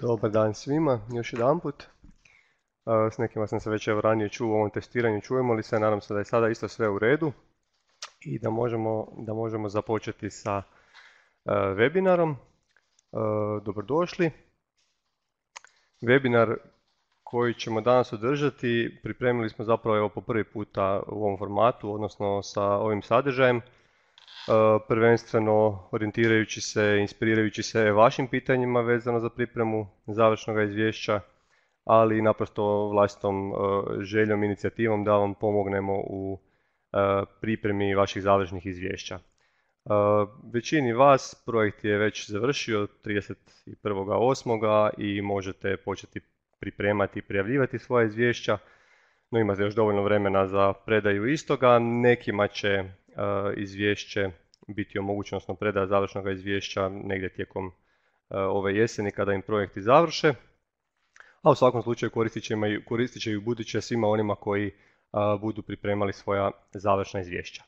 Dobar dan svima, još jedanput. E, s nekima sam se već evo ranije čuo u ovom testiranju, čujemo li se, nadam se da je sada isto sve u redu i da možemo, da možemo započeti sa e, webinarom. E, dobrodošli. Webinar koji ćemo danas održati pripremili smo zapravo evo po prvi puta u ovom formatu, odnosno sa ovim sadržajem. E, prvenstveno orijentirajući se, inspirirajući se vašim pitanjima vezano za pripremu završnog izvješća, ali i naprosto vlastitom e, željom, inicijativom da vam pomognemo u e, pripremi vaših završnih izvješća. Većini vas projekt je već završio 31.8. i možete početi pripremati i prijavljivati svoja izvješća, no imate još dovoljno vremena za predaju istoga. Nekima će izvješće biti omogućeno odnosno predaja završnog izvješća negdje tijekom e, ove jeseni kada im projekti završe. A u svakom slučaju koristit će, i u buduće svima onima koji budu pripremali svoja završna izvješća.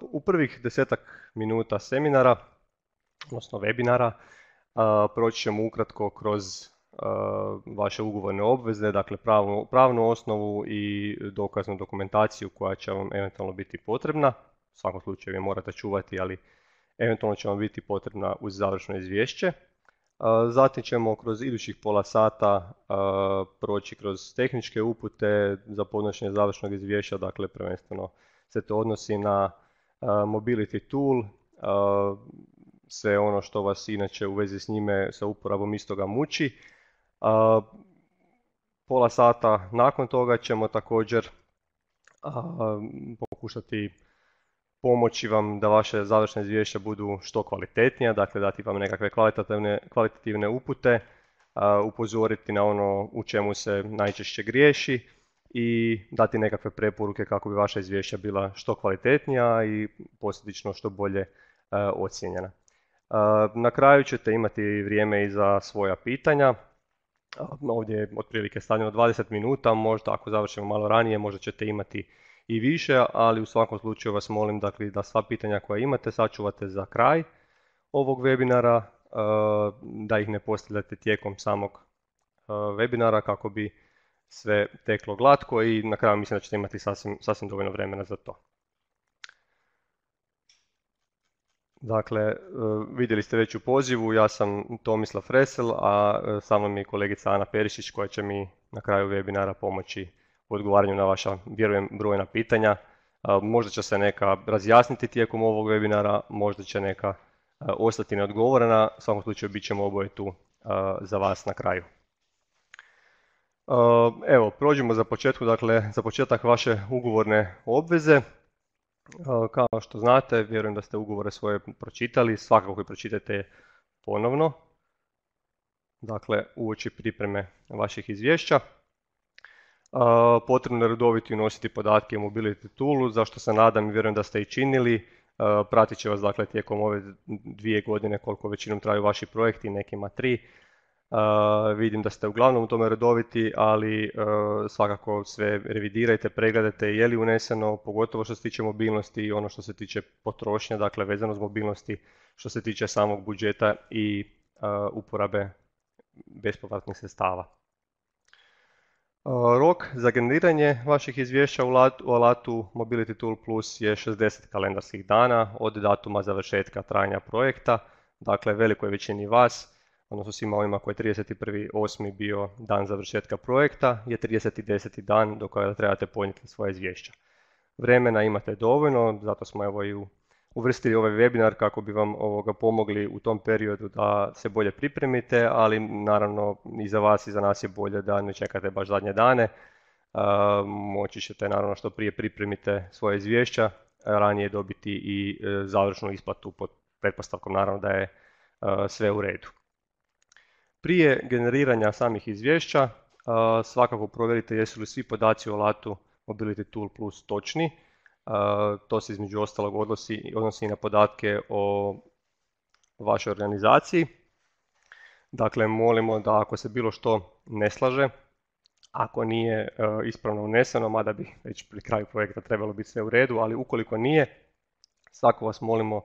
U prvih desetak minuta seminara, odnosno webinara, proći ćemo ukratko kroz vaše ugovorne obveze, dakle pravnu, pravnu osnovu i dokaznu dokumentaciju koja će vam eventualno biti potrebna u svakom slučaju je morate čuvati, ali eventualno će vam biti potrebna uz završno izvješće. E, zatim ćemo kroz idućih pola sata e, proći kroz tehničke upute za podnošenje završnog izvješća, dakle prvenstveno se to odnosi na e, mobility tool, sve ono što vas inače u vezi s njime sa uporabom istoga muči. Pola sata nakon toga ćemo također pokušati pomoći vam da vaše završne izvješća budu što kvalitetnija, dakle dati vam nekakve kvalitativne, kvalitativne upute, upozoriti na ono u čemu se najčešće griješi i dati nekakve preporuke kako bi vaša izvješća bila što kvalitetnija i posljedično što bolje ocijenjena. Na kraju ćete imati vrijeme i za svoja pitanja. Ovdje je otprilike stavljeno 20 minuta, možda ako završimo malo ranije, možda ćete imati i više, ali u svakom slučaju vas molim dakle, da sva pitanja koja imate sačuvate za kraj ovog webinara, eh, da ih ne postavljate tijekom samog eh, webinara kako bi sve teklo glatko i na kraju mislim da ćete imati sasvim, sasvim dovoljno vremena za to. Dakle, eh, vidjeli ste već u pozivu, ja sam Tomislav Fresel, a sa mnom je kolegica Ana Perišić koja će mi na kraju webinara pomoći odgovaranju na vaša, vjerujem, brojna pitanja. Možda će se neka razjasniti tijekom ovog webinara, možda će neka ostati neodgovorena, u svakom slučaju bit ćemo oboje tu za vas na kraju. Evo, prođemo za početku, dakle, za početak vaše ugovorne obveze. Kao što znate, vjerujem da ste ugovore svoje pročitali, svakako ih pročitajte ponovno, dakle, uoči pripreme vaših izvješća potrebno je redoviti unositi podatke u Mobility Toolu, zašto se nadam i vjerujem da ste i činili. Pratit će vas dakle tijekom ove dvije godine koliko većinom traju vaši projekti, nekima tri. vidim da ste uglavnom u tome redoviti, ali svakako sve revidirajte, pregledajte je li uneseno, pogotovo što se tiče mobilnosti i ono što se tiče potrošnje, dakle vezano s mobilnosti, što se tiče samog budžeta i uporabe bespovratnih sredstava. E, rok za generiranje vaših izvješća u alatu Mobility Tool Plus je 60 kalendarskih dana od datuma završetka trajanja projekta. Dakle, velikoj većini vas, odnosno svima ovima koji je 31.8. bio dan završetka projekta, je 30.10. dan do kojega trebate podnijeti svoje izvješća. Vremena imate dovoljno, zato smo evo i u uvrstili ovaj webinar kako bi vam ovoga pomogli u tom periodu da se bolje pripremite, ali naravno i za vas i za nas je bolje da ne čekate baš zadnje dane. Moći ćete naravno što prije pripremite svoje izvješća, ranije dobiti i e, završnu isplatu pod pretpostavkom naravno da je e, sve u redu. Prije generiranja samih izvješća e, svakako provjerite jesu li svi podaci o alatu Mobility Tool Plus točni, to se između ostalog odnosi, odnosi i na podatke o vašoj organizaciji. Dakle, molimo da ako se bilo što ne slaže, ako nije e, ispravno uneseno, mada bi već pri kraju projekta trebalo biti sve u redu, ali ukoliko nije, svako vas molimo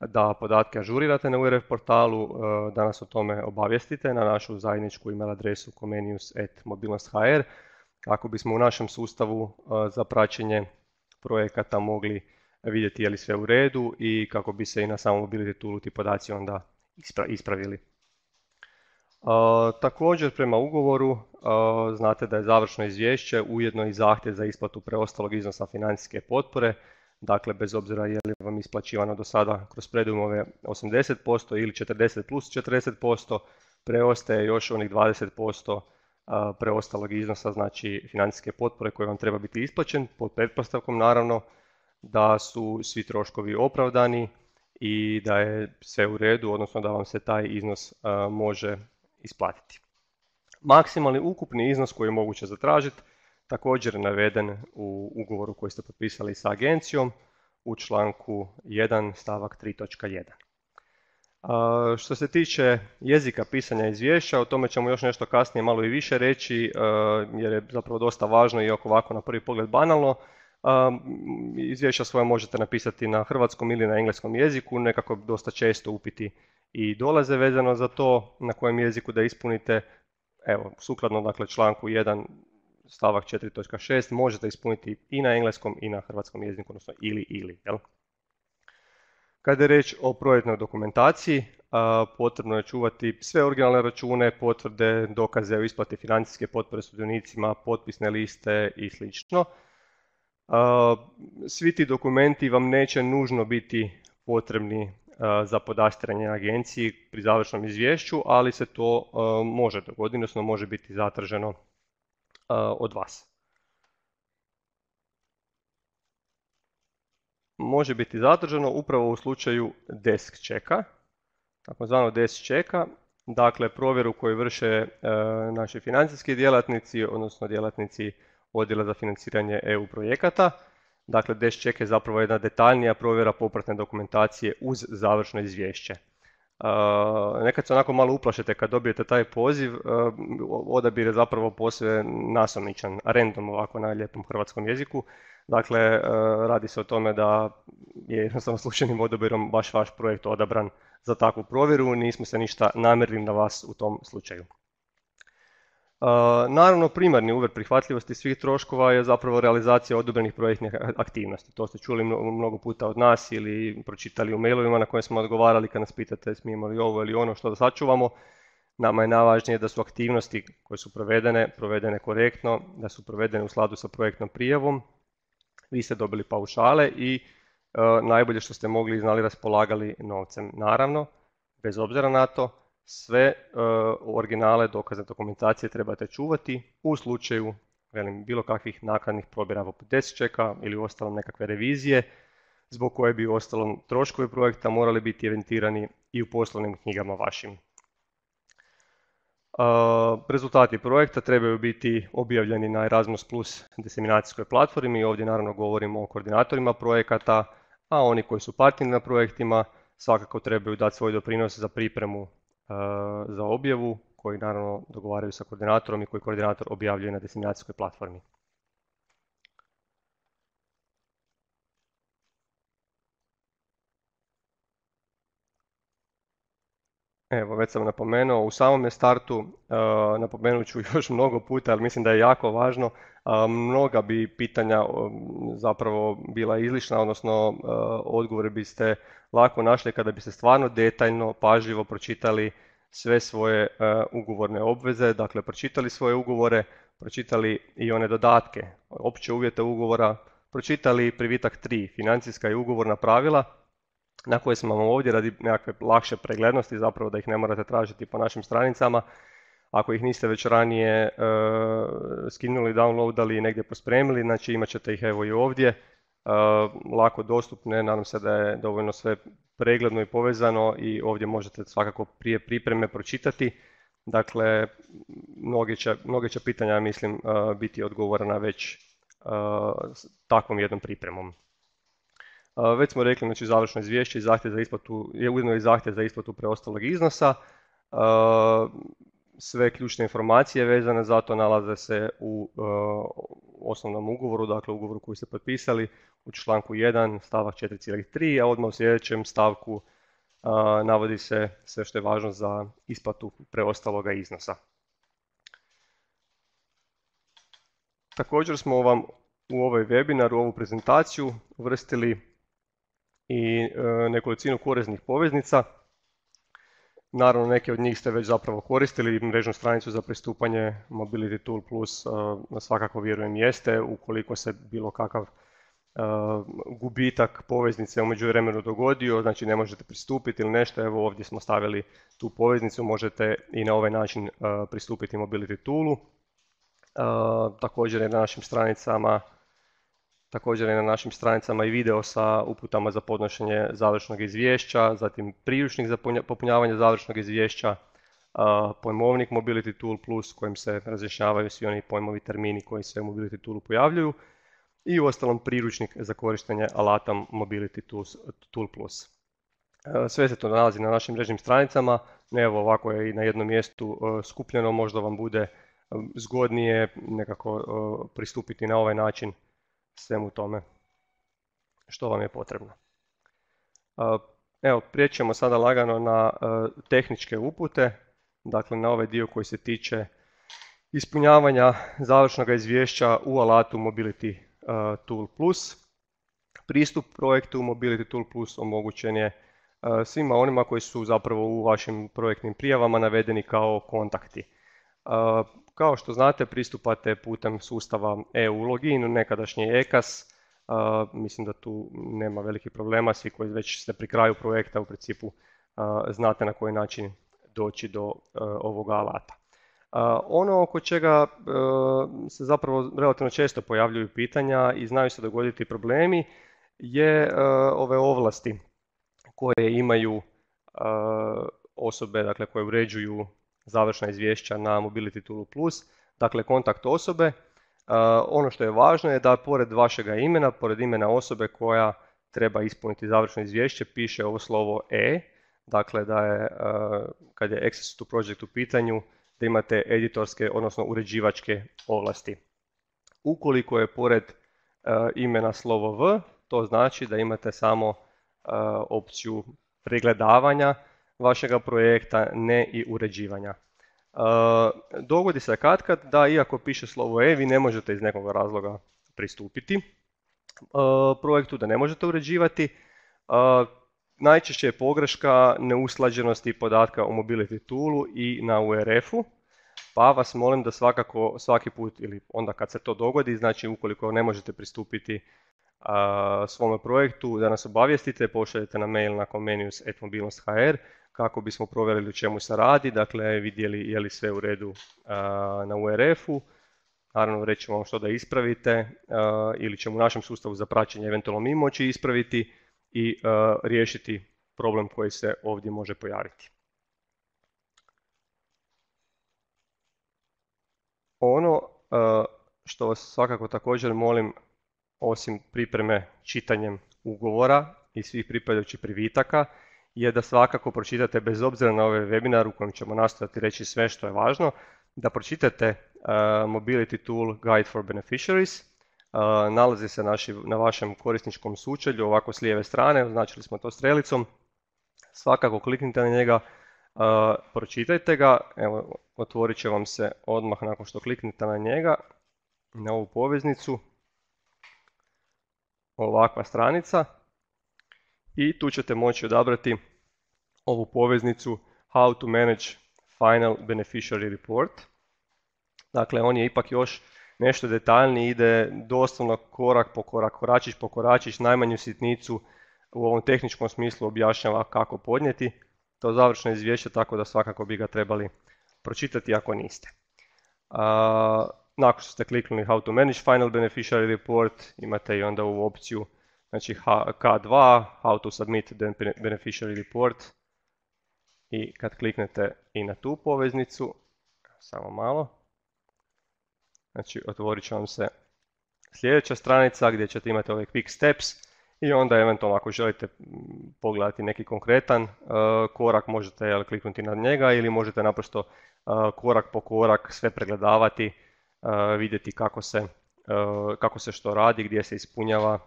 da podatke ažurirate na URF portalu, e, da nas o tome obavijestite na našu zajedničku email adresu comenius.mobilnost.hr kako bismo u našem sustavu e, za praćenje projekata mogli vidjeti je li sve u redu i kako bi se i na samom mobility toolu ti podaci onda ispravili. Također prema ugovoru znate da je završno izvješće ujedno i zahtjev za isplatu preostalog iznosa financijske potpore, dakle bez obzira je li vam isplaćivano do sada kroz predumove 80% ili 40 plus 40%, preostaje još onih 20% preostalog iznosa, znači financijske potpore koje vam treba biti isplaćen, pod pretpostavkom naravno da su svi troškovi opravdani i da je sve u redu, odnosno da vam se taj iznos može isplatiti. Maksimalni ukupni iznos koji je moguće zatražiti također je naveden u ugovoru koji ste potpisali sa agencijom u članku 1 stavak 3.1. Što se tiče jezika pisanja izvješća, o tome ćemo još nešto kasnije malo i više reći, e, jer je zapravo dosta važno i ovako na prvi pogled banalno. E, izvješća svoje možete napisati na hrvatskom ili na engleskom jeziku, nekako dosta često upiti i dolaze vezano za to na kojem jeziku da ispunite. Evo, sukladno dakle članku 1 stavak 4.6 možete ispuniti i na engleskom i na hrvatskom jeziku, odnosno ili ili. Jel? Kada je reč o projektnoj dokumentaciji, potrebno je čuvati sve originalne račune, potvrde, dokaze o isplati financijske potpore sudionicima, potpisne liste i sl. Svi ti dokumenti vam neće nužno biti potrebni za podastiranje agenciji pri završnom izvješću, ali se to može dogoditi, odnosno može biti zatraženo od vas. može biti zadržano upravo u slučaju desk čeka, takozvano desk checka, dakle provjeru koju vrše e, naši financijski djelatnici, odnosno djelatnici odjela za financiranje EU projekata. Dakle, desk check je zapravo jedna detaljnija provjera popratne dokumentacije uz završno izvješće nekad se onako malo uplašete kad dobijete taj poziv, odabir je zapravo posve nasumičan, random ovako na lijepom hrvatskom jeziku. Dakle, radi se o tome da je jednostavno slučajnim odabirom baš vaš projekt odabran za takvu provjeru, nismo se ništa namjerili na vas u tom slučaju. Naravno, primarni uver prihvatljivosti svih troškova je zapravo realizacija odobrenih projektnih aktivnosti. To ste čuli mnogo puta od nas ili pročitali u mailovima na koje smo odgovarali kad nas pitate smijemo li ovo ili ono što da sačuvamo. Nama je najvažnije da su aktivnosti koje su provedene, provedene korektno, da su provedene u sladu sa projektnom prijavom. Vi ste dobili paušale i e, najbolje što ste mogli i znali raspolagali novcem. Naravno, bez obzira na to, sve e, originale dokazne dokumentacije trebate čuvati u slučaju velim, bilo kakvih nakladnih probjera poput desk ili ostalo nekakve revizije, zbog koje bi ostalom troškovi projekta morali biti eventirani i u poslovnim knjigama vašim. E, rezultati projekta trebaju biti objavljeni na Erasmus Plus diseminacijskoj platformi i ovdje naravno govorimo o koordinatorima projekata, a oni koji su partneri na projektima svakako trebaju dati svoj doprinos za pripremu za objavu koji naravno dogovaraju sa koordinatorom i koji koordinator objavljuje na destinacijskoj platformi. Evo, već sam napomenuo, u samom startu napomenut ću još mnogo puta, ali mislim da je jako važno, mnoga bi pitanja zapravo bila izlišna, odnosno odgovore biste lako našli kada bi se stvarno detaljno, pažljivo pročitali sve svoje e, ugovorne obveze, dakle pročitali svoje ugovore, pročitali i one dodatke, opće uvjete ugovora, pročitali privitak 3, financijska i ugovorna pravila, na koje smo vam ovdje radi nekakve lakše preglednosti, zapravo da ih ne morate tražiti po našim stranicama. Ako ih niste već ranije e, skinuli, downloadali i negdje pospremili, znači imat ćete ih evo i ovdje lako dostupne. Nadam se da je dovoljno sve pregledno i povezano i ovdje možete svakako prije pripreme pročitati. Dakle, mnoge će, mnoge će pitanja, mislim, biti odgovorena već takvom jednom pripremom. Već smo rekli, znači završno izvješće i zahtjev za isplatu, je ujedno i zahtjev za isplatu preostalog iznosa. Sve ključne informacije vezane za to nalaze se u osnovnom ugovoru, dakle ugovoru koji ste potpisali, u članku 1 stavak 4.3, a odmah u sljedećem stavku navodi se sve što je važno za isplatu preostaloga iznosa. Također smo vam u ovaj webinar, u ovu prezentaciju uvrstili i e, nekolicinu koreznih poveznica. Naravno, neke od njih ste već zapravo koristili, mrežnu stranicu za pristupanje Mobility Tool Plus e, svakako vjerujem jeste, ukoliko se bilo kakav gubitak poveznice u međuvremenu dogodio, znači ne možete pristupiti ili nešto, evo ovdje smo stavili tu poveznicu, možete i na ovaj način pristupiti Mobility Toolu. također je na našim stranicama Također je na našim stranicama i video sa uputama za podnošenje završnog izvješća, zatim priručnik za popunjavanje završnog izvješća, pojmovnik Mobility Tool Plus kojim se razjašnjavaju svi oni pojmovi termini koji se u Mobility Toolu pojavljuju i ostalom priručnik za korištenje alata Mobility Tool Plus. E, sve se to nalazi na našim mrežnim stranicama, evo ovako je i na jednom mjestu e, skupljeno, možda vam bude e, zgodnije nekako pristupiti na ovaj način svemu tome što vam je potrebno. Evo, prijećemo sada lagano na tehničke upute, dakle na ovaj dio koji se tiče ispunjavanja završnog izvješća u alatu Mobility Uh, Tool Plus. Pristup projektu Mobility Tool Plus omogućen je uh, svima onima koji su zapravo u vašim projektnim prijavama navedeni kao kontakti. Uh, kao što znate, pristupate putem sustava e-ulogin, nekadašnji EKAS, mislim da tu nema velikih problema, svi koji već ste pri kraju projekta u principu znate na koji način doći do ovoga alata. Ono oko čega e, se zapravo relativno često pojavljuju pitanja i znaju se dogoditi problemi je e, ove ovlasti koje imaju e, osobe dakle, koje uređuju završna izvješća na Mobility Tool Plus, dakle kontakt osobe. Ono što je važno je da pored vašega imena, pored imena osobe koja treba ispuniti završno izvješće, piše ovo slovo E, dakle da je, kad je Access to Project u pitanju, da imate editorske, odnosno uređivačke ovlasti. Ukoliko je pored e, imena slovo V, to znači da imate samo e, opciju pregledavanja vašega projekta, ne i uređivanja. E, dogodi se katkad da iako piše slovo E, vi ne možete iz nekog razloga pristupiti projektu, da ne možete uređivati najčešće je pogreška neuslađenosti podatka u Mobility Toolu i na URF-u, pa vas molim da svakako svaki put ili onda kad se to dogodi, znači ukoliko ne možete pristupiti a, svome projektu, da nas obavijestite, pošaljete na mail na comenius.mobilnost.hr kako bismo provjerili u čemu se radi, dakle vidjeli je li sve u redu na URF-u, naravno reći ćemo vam što da ispravite ili ćemo u našem sustavu za praćenje eventualno mi moći ispraviti, i e, riješiti problem koji se ovdje može pojaviti. Ono e, što vas svakako također molim, osim pripreme čitanjem ugovora i svih pripadajućih privitaka, je da svakako pročitate, bez obzira na ovaj webinar u kojem ćemo nastaviti reći sve što je važno, da pročitate e, Mobility Tool Guide for Beneficiaries, nalazi se naši, na vašem korisničkom sučelju, ovako s lijeve strane, označili smo to strelicom. Svakako kliknite na njega, pročitajte ga, evo, otvorit će vam se odmah nakon što kliknete na njega, na ovu poveznicu, ovakva stranica i tu ćete moći odabrati ovu poveznicu How to manage final beneficiary report. Dakle, on je ipak još nešto detaljnije ide doslovno korak po korak, koračić po koračić, najmanju sitnicu u ovom tehničkom smislu objašnjava kako podnijeti to završno izvješće, tako da svakako bi ga trebali pročitati ako niste. nakon što ste kliknuli How to manage final beneficiary report, imate i onda u opciju znači K2, How to submit the beneficiary report i kad kliknete i na tu poveznicu, samo malo, Znači otvorit će vam se sljedeća stranica gdje ćete imati ovaj quick steps i onda eventualno ako želite pogledati neki konkretan e, korak možete kliknuti na njega ili možete naprosto e, korak po korak sve pregledavati, e, vidjeti kako se, kako se što radi, gdje se ispunjava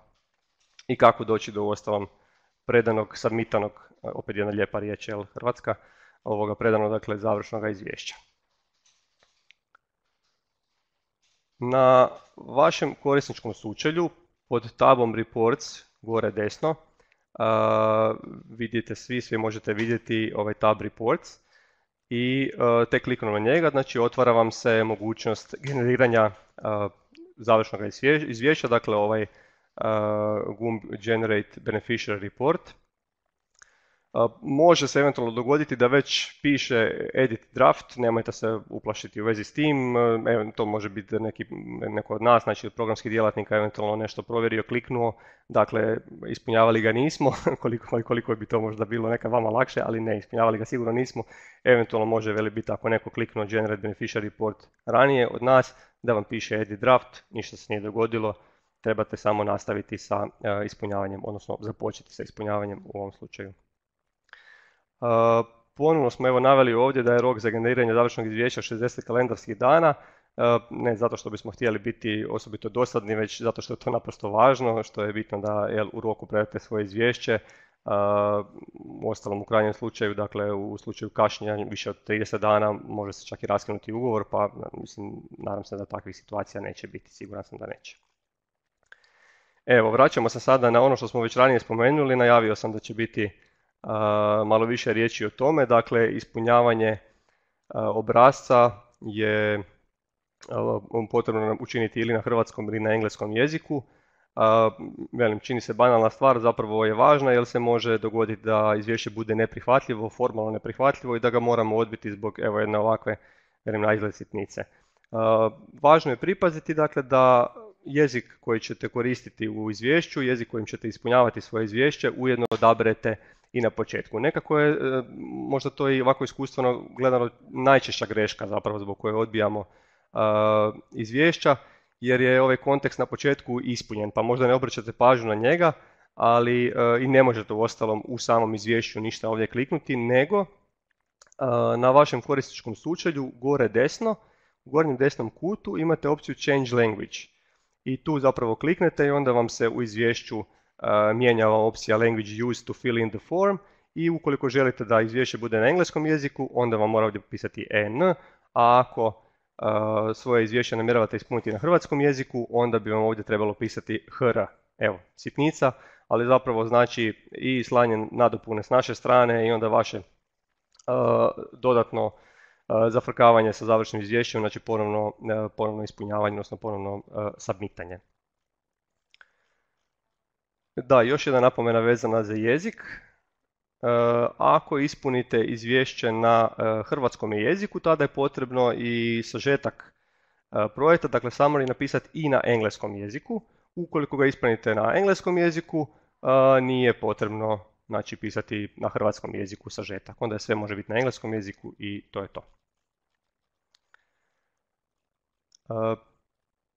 i kako doći do uostalom predanog, submitanog, opet jedna lijepa riječ, je Hrvatska, ovoga predanog, dakle, završnog izvješća. Na vašem korisničkom sučelju pod tabom Reports gore desno uh, vidite svi, svi možete vidjeti ovaj tab Reports i uh, te kliknemo na njega, znači otvara vam se mogućnost generiranja uh, završnog izvješća, dakle ovaj gumb Generate Beneficiary Report Može se eventualno dogoditi da već piše edit draft, nemojte se uplašiti u vezi s tim, e, to može biti neki, neko od nas, znači od programskih djelatnika eventualno nešto provjerio, kliknuo, dakle ispunjavali ga nismo, koliko, koliko bi to možda bilo neka vama lakše, ali ne, ispunjavali ga sigurno nismo, eventualno može veli biti ako neko kliknuo generate beneficiary report ranije od nas, da vam piše edit draft, ništa se nije dogodilo, trebate samo nastaviti sa e, ispunjavanjem, odnosno započeti sa ispunjavanjem u ovom slučaju. Ponovno smo evo naveli ovdje da je rok za generiranje završnog izvješća 60 kalendarskih dana, ne zato što bismo htjeli biti osobito dosadni, već zato što je to naprosto važno, što je bitno da jel, u roku predate svoje izvješće, u ostalom u krajnjem slučaju, dakle u slučaju kašnjenja više od 30 dana može se čak i raskinuti ugovor, pa mislim, nadam se da takvih situacija neće biti, siguran sam da neće. Evo, vraćamo se sada na ono što smo već ranije spomenuli, najavio sam da će biti malo više riječi o tome. Dakle, ispunjavanje obrasca je potrebno učiniti ili na hrvatskom ili na engleskom jeziku. Velim, čini se banalna stvar, zapravo je važna jer se može dogoditi da izvješće bude neprihvatljivo, formalno neprihvatljivo i da ga moramo odbiti zbog evo, jedne ovakve velim, Važno je pripaziti dakle, da jezik koji ćete koristiti u izvješću, jezik kojim ćete ispunjavati svoje izvješće, ujedno odaberete i na početku. Nekako je e, možda to i ovako iskustveno gledano najčešća greška zapravo zbog koje odbijamo e, izvješća, jer je ovaj kontekst na početku ispunjen, pa možda ne obraćate pažnju na njega, ali e, i ne možete u ostalom u samom izvješću ništa ovdje kliknuti, nego na vašem korisničkom sučelju gore desno, u gornjem desnom kutu imate opciju Change Language. I tu zapravo kliknete i onda vam se u izvješću vam opcija language used to fill in the form i ukoliko želite da izvješće bude na engleskom jeziku, onda vam mora ovdje pisati EN, a ako svoje izvješće namjeravate ispuniti na hrvatskom jeziku, onda bi vam ovdje trebalo pisati HR. Evo, sitnica, ali zapravo znači i slanje nadopune s naše strane i onda vaše dodatno zafrkavanje sa završnim izvješćem, znači ponovno, ponovno ispunjavanje, odnosno ponovno submitanje. Da, još jedna napomena vezana za jezik. E, ako ispunite izvješće na e, hrvatskom jeziku, tada je potrebno i sažetak e, projekta, dakle samo li napisati i na engleskom jeziku. Ukoliko ga ispunite na engleskom jeziku, nije potrebno znači, pisati na hrvatskom jeziku sažetak. Onda je sve može biti na engleskom jeziku i to je to.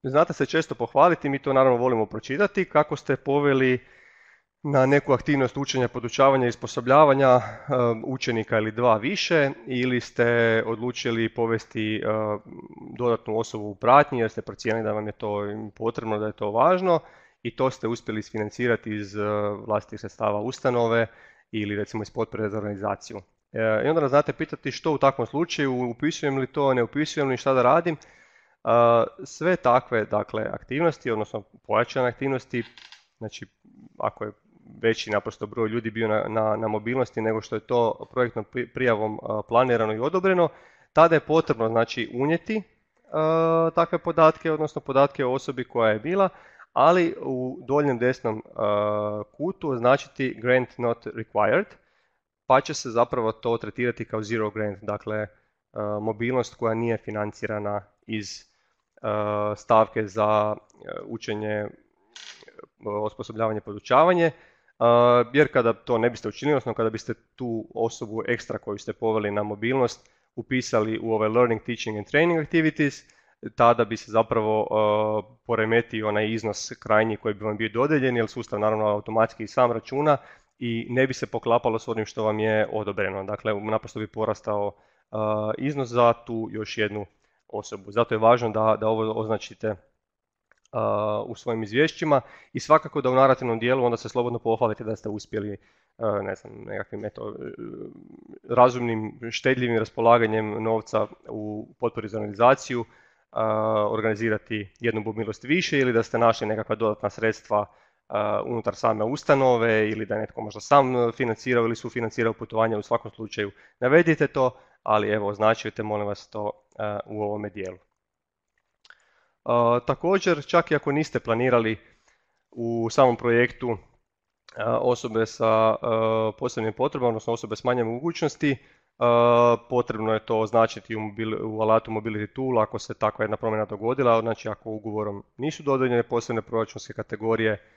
Znate se često pohvaliti, mi to naravno volimo pročitati, kako ste poveli na neku aktivnost učenja, podučavanja i sposobljavanja um, učenika ili dva više ili ste odlučili povesti um, dodatnu osobu u pratnji jer ste procijenili da vam je to potrebno, da je to važno i to ste uspjeli isfinancirati iz uh, vlastitih sredstava ustanove ili recimo iz potpore za organizaciju. E, I onda nas znate pitati što u takvom slučaju, upisujem li to, ne upisujem li, šta da radim, sve takve dakle, aktivnosti, odnosno pojačane aktivnosti, znači ako je veći naprosto broj ljudi bio na, na, na mobilnosti nego što je to projektnom prijavom planirano i odobreno, tada je potrebno znači unijeti takve podatke, odnosno podatke o osobi koja je bila, ali u doljem desnom kutu označiti grant not required, pa će se zapravo to tretirati kao zero grant, dakle mobilnost koja nije financirana iz E, stavke za e, učenje, e, osposobljavanje, podučavanje. Jer kada to ne biste učinili, odnosno kada biste tu osobu ekstra koju ste poveli na mobilnost upisali u ove learning, teaching and training activities, tada bi se zapravo poremetio onaj iznos krajnji koji bi vam bio dodeljen, jer sustav naravno automatski i sam računa i ne bi se poklapalo s onim što vam je odobreno. Dakle, naprosto bi porastao iznos za tu još jednu osobu. Zato je važno da, da ovo označite u svojim izvješćima i svakako da u narativnom dijelu onda se slobodno pohvalite da ste uspjeli ne znam, nekakvim eto, e, razumnim, štedljivim raspolaganjem novca u potpori za organizaciju organizirati jednu bumilost više ili da ste našli nekakva dodatna sredstva unutar same ustanove ili da je netko možda sam financirao ili sufinancirao putovanja u svakom slučaju navedite to, ali evo označujte molim vas to u ovome dijelu. Također, čak i ako niste planirali u samom projektu osobe sa posebnim potrebama, odnosno osobe s manjem mogućnosti, potrebno je to označiti u, alatu Mobility Tool ako se takva jedna promjena dogodila, znači ako ugovorom nisu dodeljene posebne proračunske kategorije,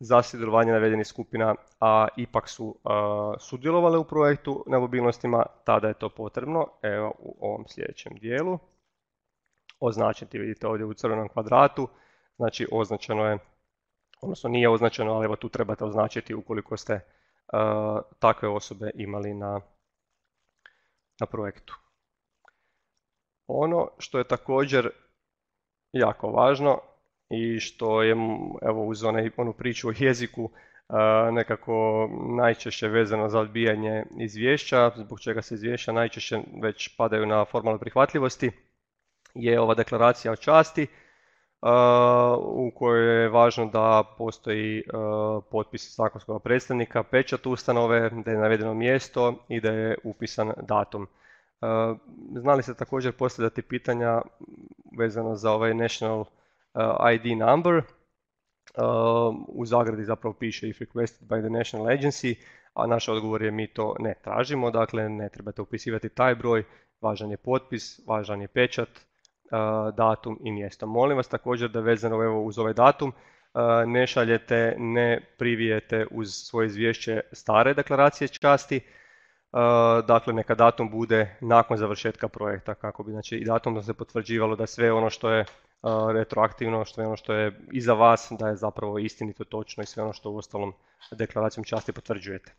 za sudjelovanje navedenih skupina, a ipak su sudjelovali sudjelovale u projektu na mobilnostima, tada je to potrebno, evo u ovom sljedećem dijelu, označiti, vidite ovdje u crvenom kvadratu, znači označeno je, odnosno nije označeno, ali evo tu trebate označiti ukoliko ste takve osobe imali na, na projektu. Ono što je također jako važno, i što je evo uz onaj, onu priču o jeziku nekako najčešće vezano za odbijanje izvješća, zbog čega se izvješća najčešće već padaju na formalne prihvatljivosti, je ova deklaracija o časti u kojoj je važno da postoji potpis zakonskog predstavnika, pečat ustanove, da je navedeno mjesto i da je upisan datum. Znali ste također postavljati pitanja vezano za ovaj National Uh, ID number, um, u zagradi zapravo piše if requested by the national agency, a naš odgovor je mi to ne tražimo, dakle ne trebate upisivati taj broj, važan je potpis, važan je pečat, uh, datum i mjesto. Molim vas također da vezano evo uz ovaj datum uh, ne šaljete, ne privijete uz svoje izvješće stare deklaracije časti, dakle neka datum bude nakon završetka projekta kako bi znači i datum da se potvrđivalo da sve ono što je retroaktivno, što je ono što je iza vas, da je zapravo istinito točno i sve ono što u ostalom deklaracijom časti potvrđujete.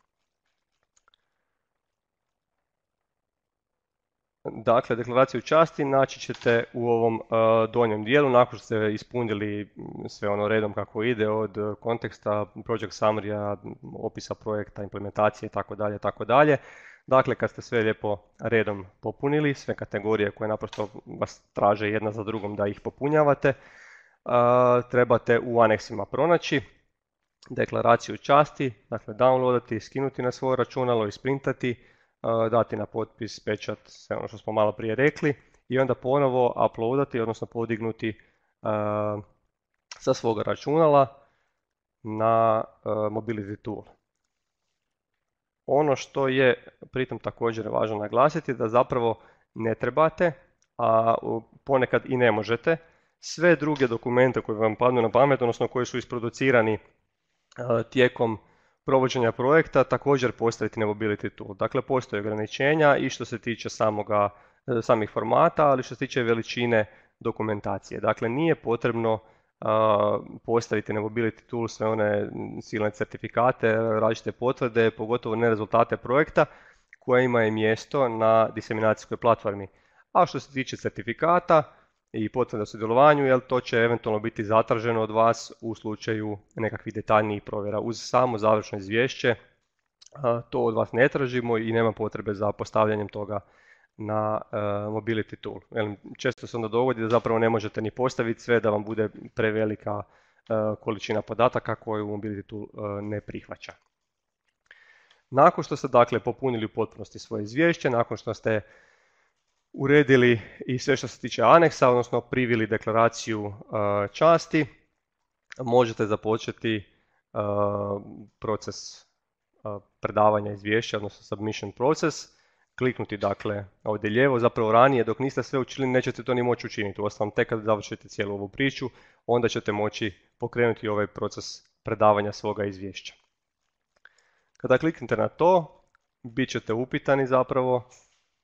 Dakle, deklaraciju časti naći ćete u ovom donjem dijelu nakon što ste ispunili sve ono redom kako ide od konteksta, project summary opisa projekta, implementacije itd. itd. Dakle, kad ste sve lijepo redom popunili, sve kategorije koje naprosto vas traže jedna za drugom da ih popunjavate, trebate u aneksima pronaći deklaraciju časti, dakle downloadati, skinuti na svoje računalo, isprintati, dati na potpis, pečat, sve ono što smo malo prije rekli i onda ponovo uploadati, odnosno podignuti sa svoga računala na Mobility Tool. Ono što je pritom također važno naglasiti da zapravo ne trebate, a ponekad i ne možete, sve druge dokumente koje vam padnu na pamet, odnosno koji su isproducirani e, tijekom provođenja projekta također postaviti na tool. Dakle, postoje ograničenja i što se tiče samoga, e, samih formata, ali što se tiče veličine dokumentacije. Dakle, nije potrebno postaviti na mobility tool sve one silne certifikate, različite potvrde, pogotovo ne rezultate projekta ima je mjesto na diseminacijskoj platformi. A što se tiče certifikata i potvrda o sudjelovanju, jel, to će eventualno biti zatraženo od vas u slučaju nekakvih detaljnijih provjera. Uz samo završno izvješće to od vas ne tražimo i nema potrebe za postavljanjem toga na e, mobility tool. Često se onda dogodi da zapravo ne možete ni postaviti sve, da vam bude prevelika e, količina podataka koju mobility tool e, ne prihvaća. Nakon što ste dakle popunili u potpunosti svoje izvješće, nakon što ste uredili i sve što se tiče aneksa, odnosno privili deklaraciju časti, možete započeti proces predavanja izvješća, odnosno submission proces kliknuti dakle ovdje lijevo, zapravo ranije dok niste sve učinili nećete to ni moći učiniti. Uostalom tek kad završite cijelu ovu priču onda ćete moći pokrenuti ovaj proces predavanja svoga izvješća. Kada kliknete na to, bit ćete upitani zapravo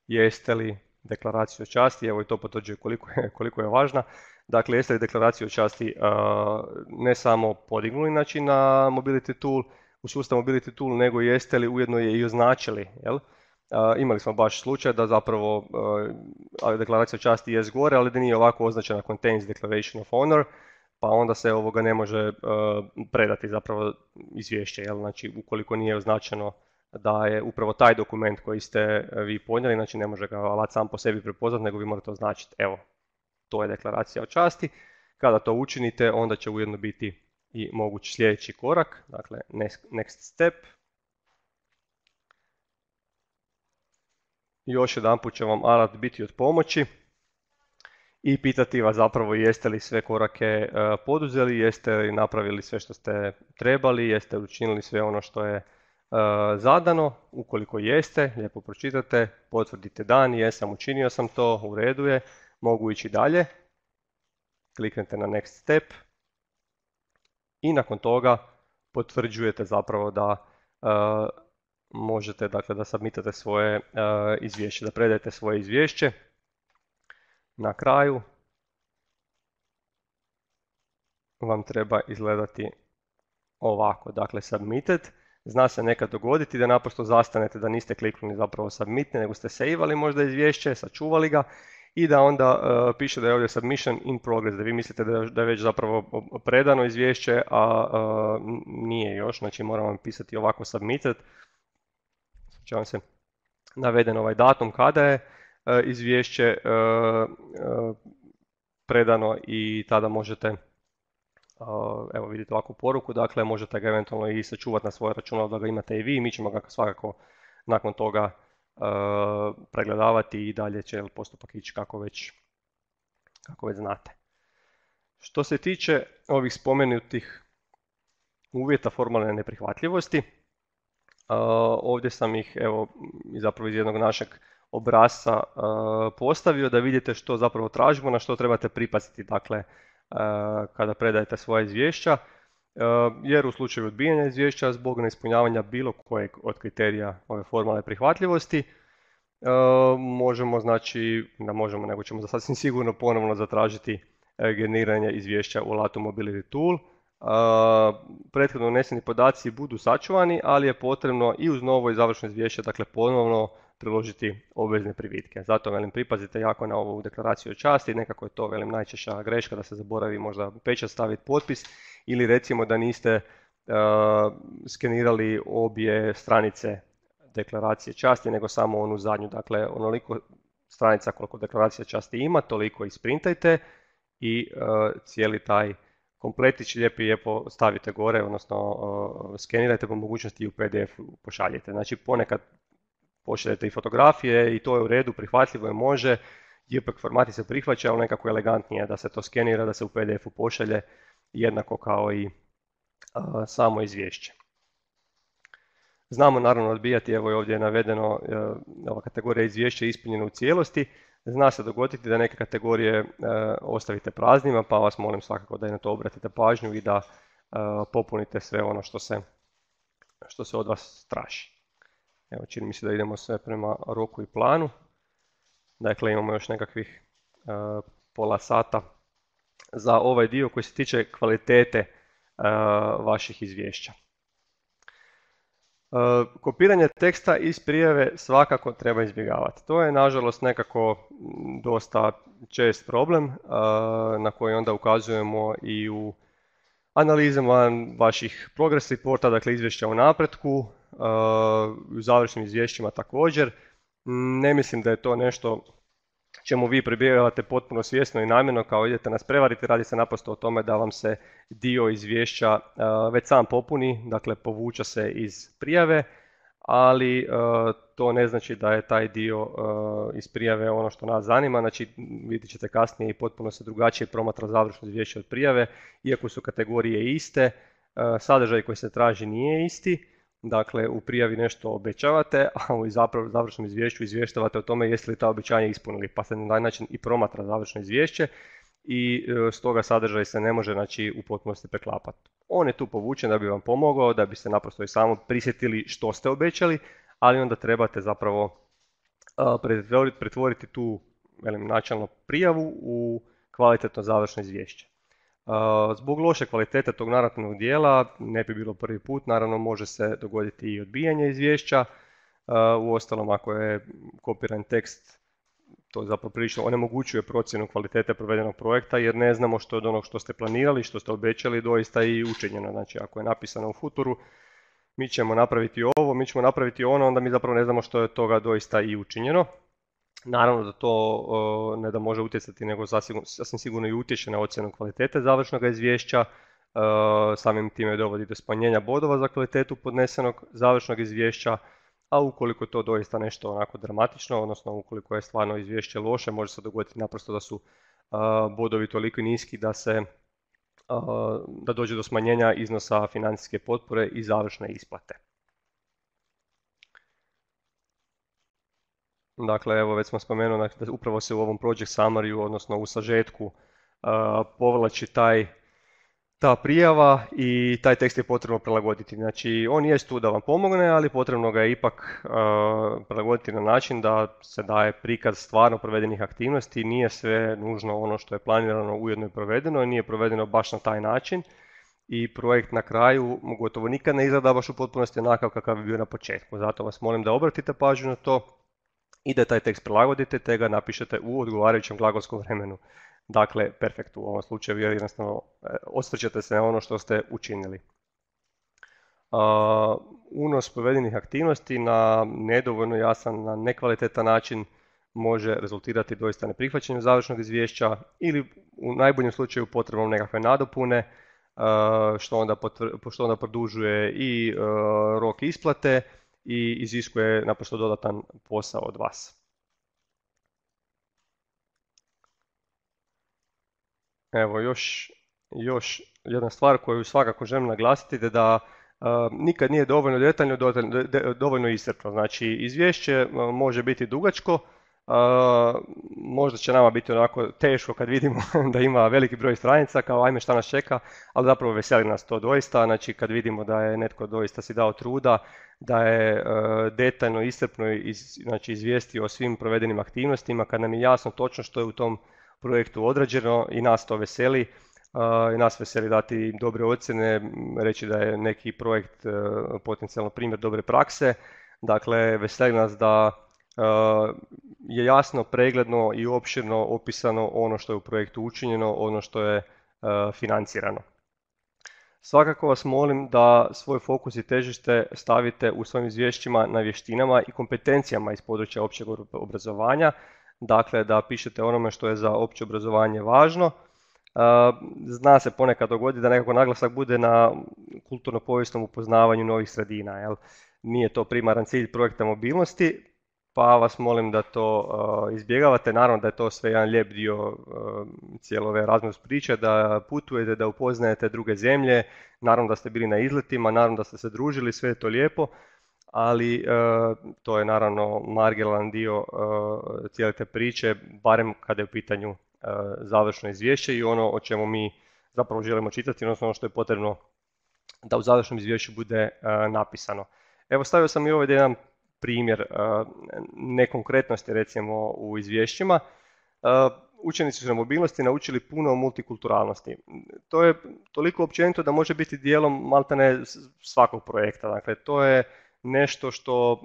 jeste li deklaraciju o časti, evo i to potvrđuje koliko je, koliko je važna, dakle jeste li deklaraciju o časti ne samo podignuli znači, na Mobility Tool, u sustav Mobility Tool, nego jeste li ujedno je i označili, jel? Imali smo baš slučaj da zapravo e, deklaracija časti je gore, ali da nije ovako označena contains declaration of honor, pa onda se ovoga ne može e, predati zapravo izvješće, jel? znači ukoliko nije označeno da je upravo taj dokument koji ste e, vi podnijeli, znači ne može ga alat sam po sebi prepoznati, nego vi morate označiti, evo, to je deklaracija o časti. Kada to učinite, onda će ujedno biti i mogući sljedeći korak, dakle next step, Još put će vam alat biti od pomoći i pitati vas zapravo jeste li sve korake e, poduzeli, jeste li napravili sve što ste trebali, jeste li učinili sve ono što je e, zadano. Ukoliko jeste, lijepo pročitate, potvrdite dan, jesam, učinio sam to, u redu je, mogu ići dalje. Kliknete na next step i nakon toga potvrđujete zapravo da e, možete dakle da submitate svoje e, izvješće, da predajete svoje izvješće. Na kraju vam treba izgledati ovako, dakle submitted. Zna se nekad dogoditi da naprosto zastanete da niste kliknuli zapravo submit, nego ste saveali možda izvješće, sačuvali ga i da onda e, piše da je ovdje submission in progress, da vi mislite da je, da već zapravo predano izvješće, a e, nije još, znači moram vam pisati ovako submitted, ispričavam se, naveden ovaj datum kada je e, izvješće e, e, predano i tada možete evo vidite ovakvu poruku, dakle možete ga eventualno i sačuvati na svoje računalo da ga imate i vi, mi ćemo ga svakako nakon toga pregledavati i dalje će postupak ići kako već, kako već znate. Što se tiče ovih spomenutih uvjeta formalne neprihvatljivosti, Ovdje sam ih evo zapravo iz jednog našeg obrasca postavio da vidite što zapravo tražimo, na što trebate pripaziti dakle kada predajete svoja izvješća. Jer u slučaju odbijanja izvješća zbog neispunjavanja bilo kojeg od kriterija ove formalne prihvatljivosti, možemo znači, da možemo, nego ćemo za sasvim sigurno ponovno zatražiti e, generiranje izvješća u Lato Mobility Tool prethodno uneseni podaci budu sačuvani, ali je potrebno i uz novo i završno izvješće, dakle ponovno priložiti obvezne privitke. Zato velim pripazite jako na ovu deklaraciju o časti, nekako je to velim najčešća greška da se zaboravi možda pečat staviti potpis ili recimo da niste skenirali obje stranice deklaracije časti, nego samo onu zadnju. Dakle, onoliko stranica koliko deklaracija časti ima, toliko isprintajte i cijeli taj kompletić lijepi je, stavite gore, odnosno skenirajte po mogućnosti i u PDF pošaljete. Znači ponekad pošaljete i fotografije i to je u redu, prihvatljivo je, može, JPEG formati se prihvaća, ali nekako elegantnije da se to skenira, da se u PDF-u pošalje, jednako kao i samo izvješće. Znamo naravno odbijati, evo je ovdje navedeno, e, ova kategorija izvješća je ispunjena u cijelosti, Zna se dogoditi da neke kategorije e, ostavite praznima, pa vas molim svakako da i na to obratite pažnju i da e, popunite sve ono što se, što se od vas traži. Evo, čini mi se da idemo sve prema roku i planu. Dakle, imamo još nekakvih e, pola sata za ovaj dio koji se tiče kvalitete vaših izvješća. E, kopiranje teksta iz prijave svakako treba izbjegavati. To je nažalost nekako dosta čest problem e, na koji onda ukazujemo i u analizama vaših progress reporta, dakle izvješća o napretku, e, u završnim izvješćima također. Ne mislim da je to nešto čemu vi pribjegavate potpuno svjesno i namjerno kao idete nas prevariti, radi se naprosto o tome da vam se dio izvješća e, već sam popuni, dakle povuča se iz prijave, ali e, to ne znači da je taj dio e, iz prijave ono što nas zanima, znači vidjet ćete kasnije i potpuno se drugačije promatra završno izvješće od prijave, iako su kategorije iste, sadržaj koji se traži nije isti, Dakle, u prijavi nešto obećavate, a u završnom izvješću izvještavate o tome jeste li ta obećanja ispunili, pa se na taj način i promatra završno izvješće i e, stoga sadržaj se ne može znači, u potpunosti preklapati. On je tu povučen da bi vam pomogao, da biste naprosto i samo prisjetili što ste obećali, ali onda trebate zapravo e, pretvoriti tu velim, prijavu u kvalitetno završno izvješće. Zbog loše kvalitete tog narativnog dijela, ne bi bilo prvi put, naravno može se dogoditi i odbijanje izvješća, u ostalom ako je kopiran tekst to zapravo prilično onemogućuje procjenu kvalitete provedenog projekta jer ne znamo što je od onog što ste planirali, što ste obećali doista i učinjeno. Znači ako je napisano u futuru, mi ćemo napraviti ovo, mi ćemo napraviti ono, onda mi zapravo ne znamo što je toga doista i učinjeno. Naravno da to ne da može utjecati, nego sasvim, sigurno i utječe na ocjenu kvalitete završnog izvješća, samim time dovodi do smanjenja bodova za kvalitetu podnesenog završnog izvješća, a ukoliko to doista nešto onako dramatično, odnosno ukoliko je stvarno izvješće loše, može se dogoditi naprosto da su bodovi toliko niski da se da dođe do smanjenja iznosa financijske potpore i završne isplate. Dakle, evo već smo spomenuli da dakle, upravo se u ovom project summary odnosno u sažetku, uh, povlači taj ta prijava i taj tekst je potrebno prilagoditi. Znači, on jest tu da vam pomogne, ali potrebno ga je ipak uh, prilagoditi na način da se daje prikaz stvarno provedenih aktivnosti, nije sve nužno ono što je planirano ujedno i provedeno, nije provedeno baš na taj način i projekt na kraju gotovo nikad ne izgleda baš u potpunosti onakav kakav bi bio na početku. Zato vas molim da obratite pažnju na to i da taj tekst prilagodite te ga napišete u odgovarajućem glagolskom vremenu. Dakle, perfekt u ovom slučaju, jer jednostavno e, osvrćete se na ono što ste učinili. unos povedenih aktivnosti na nedovoljno jasan, na nekvalitetan način može rezultirati doista neprihvaćanjem završnog izvješća ili u najboljem slučaju potrebom nekakve nadopune, e, što onda, produžuje i e, rok isplate, i iziskuje naprosto dodatan posao od vas. Evo još, još jedna stvar koju svakako želim naglasiti je da e, nikad nije dovoljno detaljno, dovoljno iscrpno. Znači izvješće e, može biti dugačko, možda će nama biti onako teško kad vidimo da ima veliki broj stranica, kao ajme šta nas čeka, ali zapravo veseli nas to doista, znači kad vidimo da je netko doista si dao truda, da je e, detaljno, iscrpno iz, znači, izvijestio o svim provedenim aktivnostima, kad nam je jasno točno što je u tom projektu odrađeno i nas to veseli, i nas veseli dati dobre ocjene, reći da je neki projekt e, potencijalno primjer dobre prakse, dakle veseli nas da je jasno, pregledno i opširno opisano ono što je u projektu učinjeno, ono što je e, financirano. Svakako vas molim da svoj fokus i težište stavite u svojim izvješćima na vještinama i kompetencijama iz područja općeg obrazovanja, dakle da pišete onome što je za opće obrazovanje važno. E, zna se ponekad dogodi da nekako naglasak bude na kulturno-povijesnom upoznavanju novih sredina. Jel? Nije to primaran cilj projekta mobilnosti, pa vas molim da to izbjegavate. Naravno da je to sve jedan lijep dio cijelove razmjus priče, da putujete, da upoznajete druge zemlje, naravno da ste bili na izletima, naravno da ste se družili, sve je to lijepo, ali to je naravno margelan dio cijele te priče, barem kada je u pitanju završno izvješće i ono o čemu mi zapravo želimo čitati, odnosno ono što je potrebno da u završnom izvješću bude napisano. Evo stavio sam i ovdje jedan primjer e, nekonkretnosti recimo u izvješćima, e, učenici su na mobilnosti naučili puno o multikulturalnosti. To je toliko općenito da može biti dijelom maltene svakog projekta. Dakle, to je nešto što e,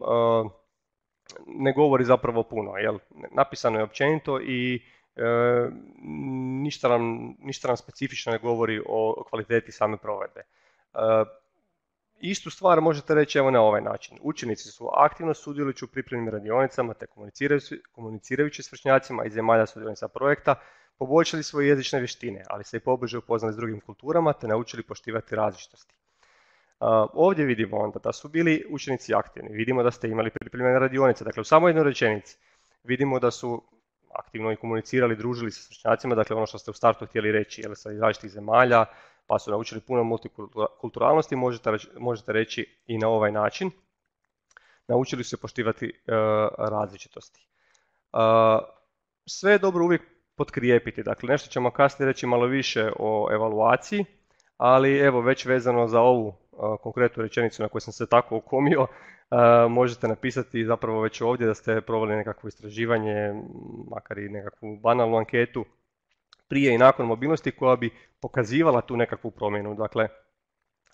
ne govori zapravo puno. Jel? Napisano je općenito i ništa, nam, ništa nam specifično ne govori o kvaliteti same provedbe. Istu stvar možete reći evo na ovaj način. Učenici su aktivno sudjelujući u pripremnim radionicama te komunicirajući s vršnjacima iz zemalja sudionica projekta, poboljšali svoje jezične vještine, ali se i pobliže upoznali s drugim kulturama te naučili poštivati različitosti. Ovdje vidimo onda da su bili učenici aktivni, vidimo da ste imali pripremljene radionice, dakle u samo jednoj rečenici vidimo da su aktivno i komunicirali, družili se s stručnjacima, dakle ono što ste u startu htjeli reći, jel sa iz različitih zemalja, pa su naučili puno multikulturalnosti, možete, reći i na ovaj način. Naučili su se poštivati e, različitosti. E, sve je dobro uvijek potkrijepiti, dakle nešto ćemo kasnije reći malo više o evaluaciji, ali evo već vezano za ovu e, konkretnu rečenicu na koju sam se tako okomio, možete napisati zapravo već ovdje da ste proveli nekakvo istraživanje, makar i nekakvu banalnu anketu prije i nakon mobilnosti koja bi pokazivala tu nekakvu promjenu. Dakle,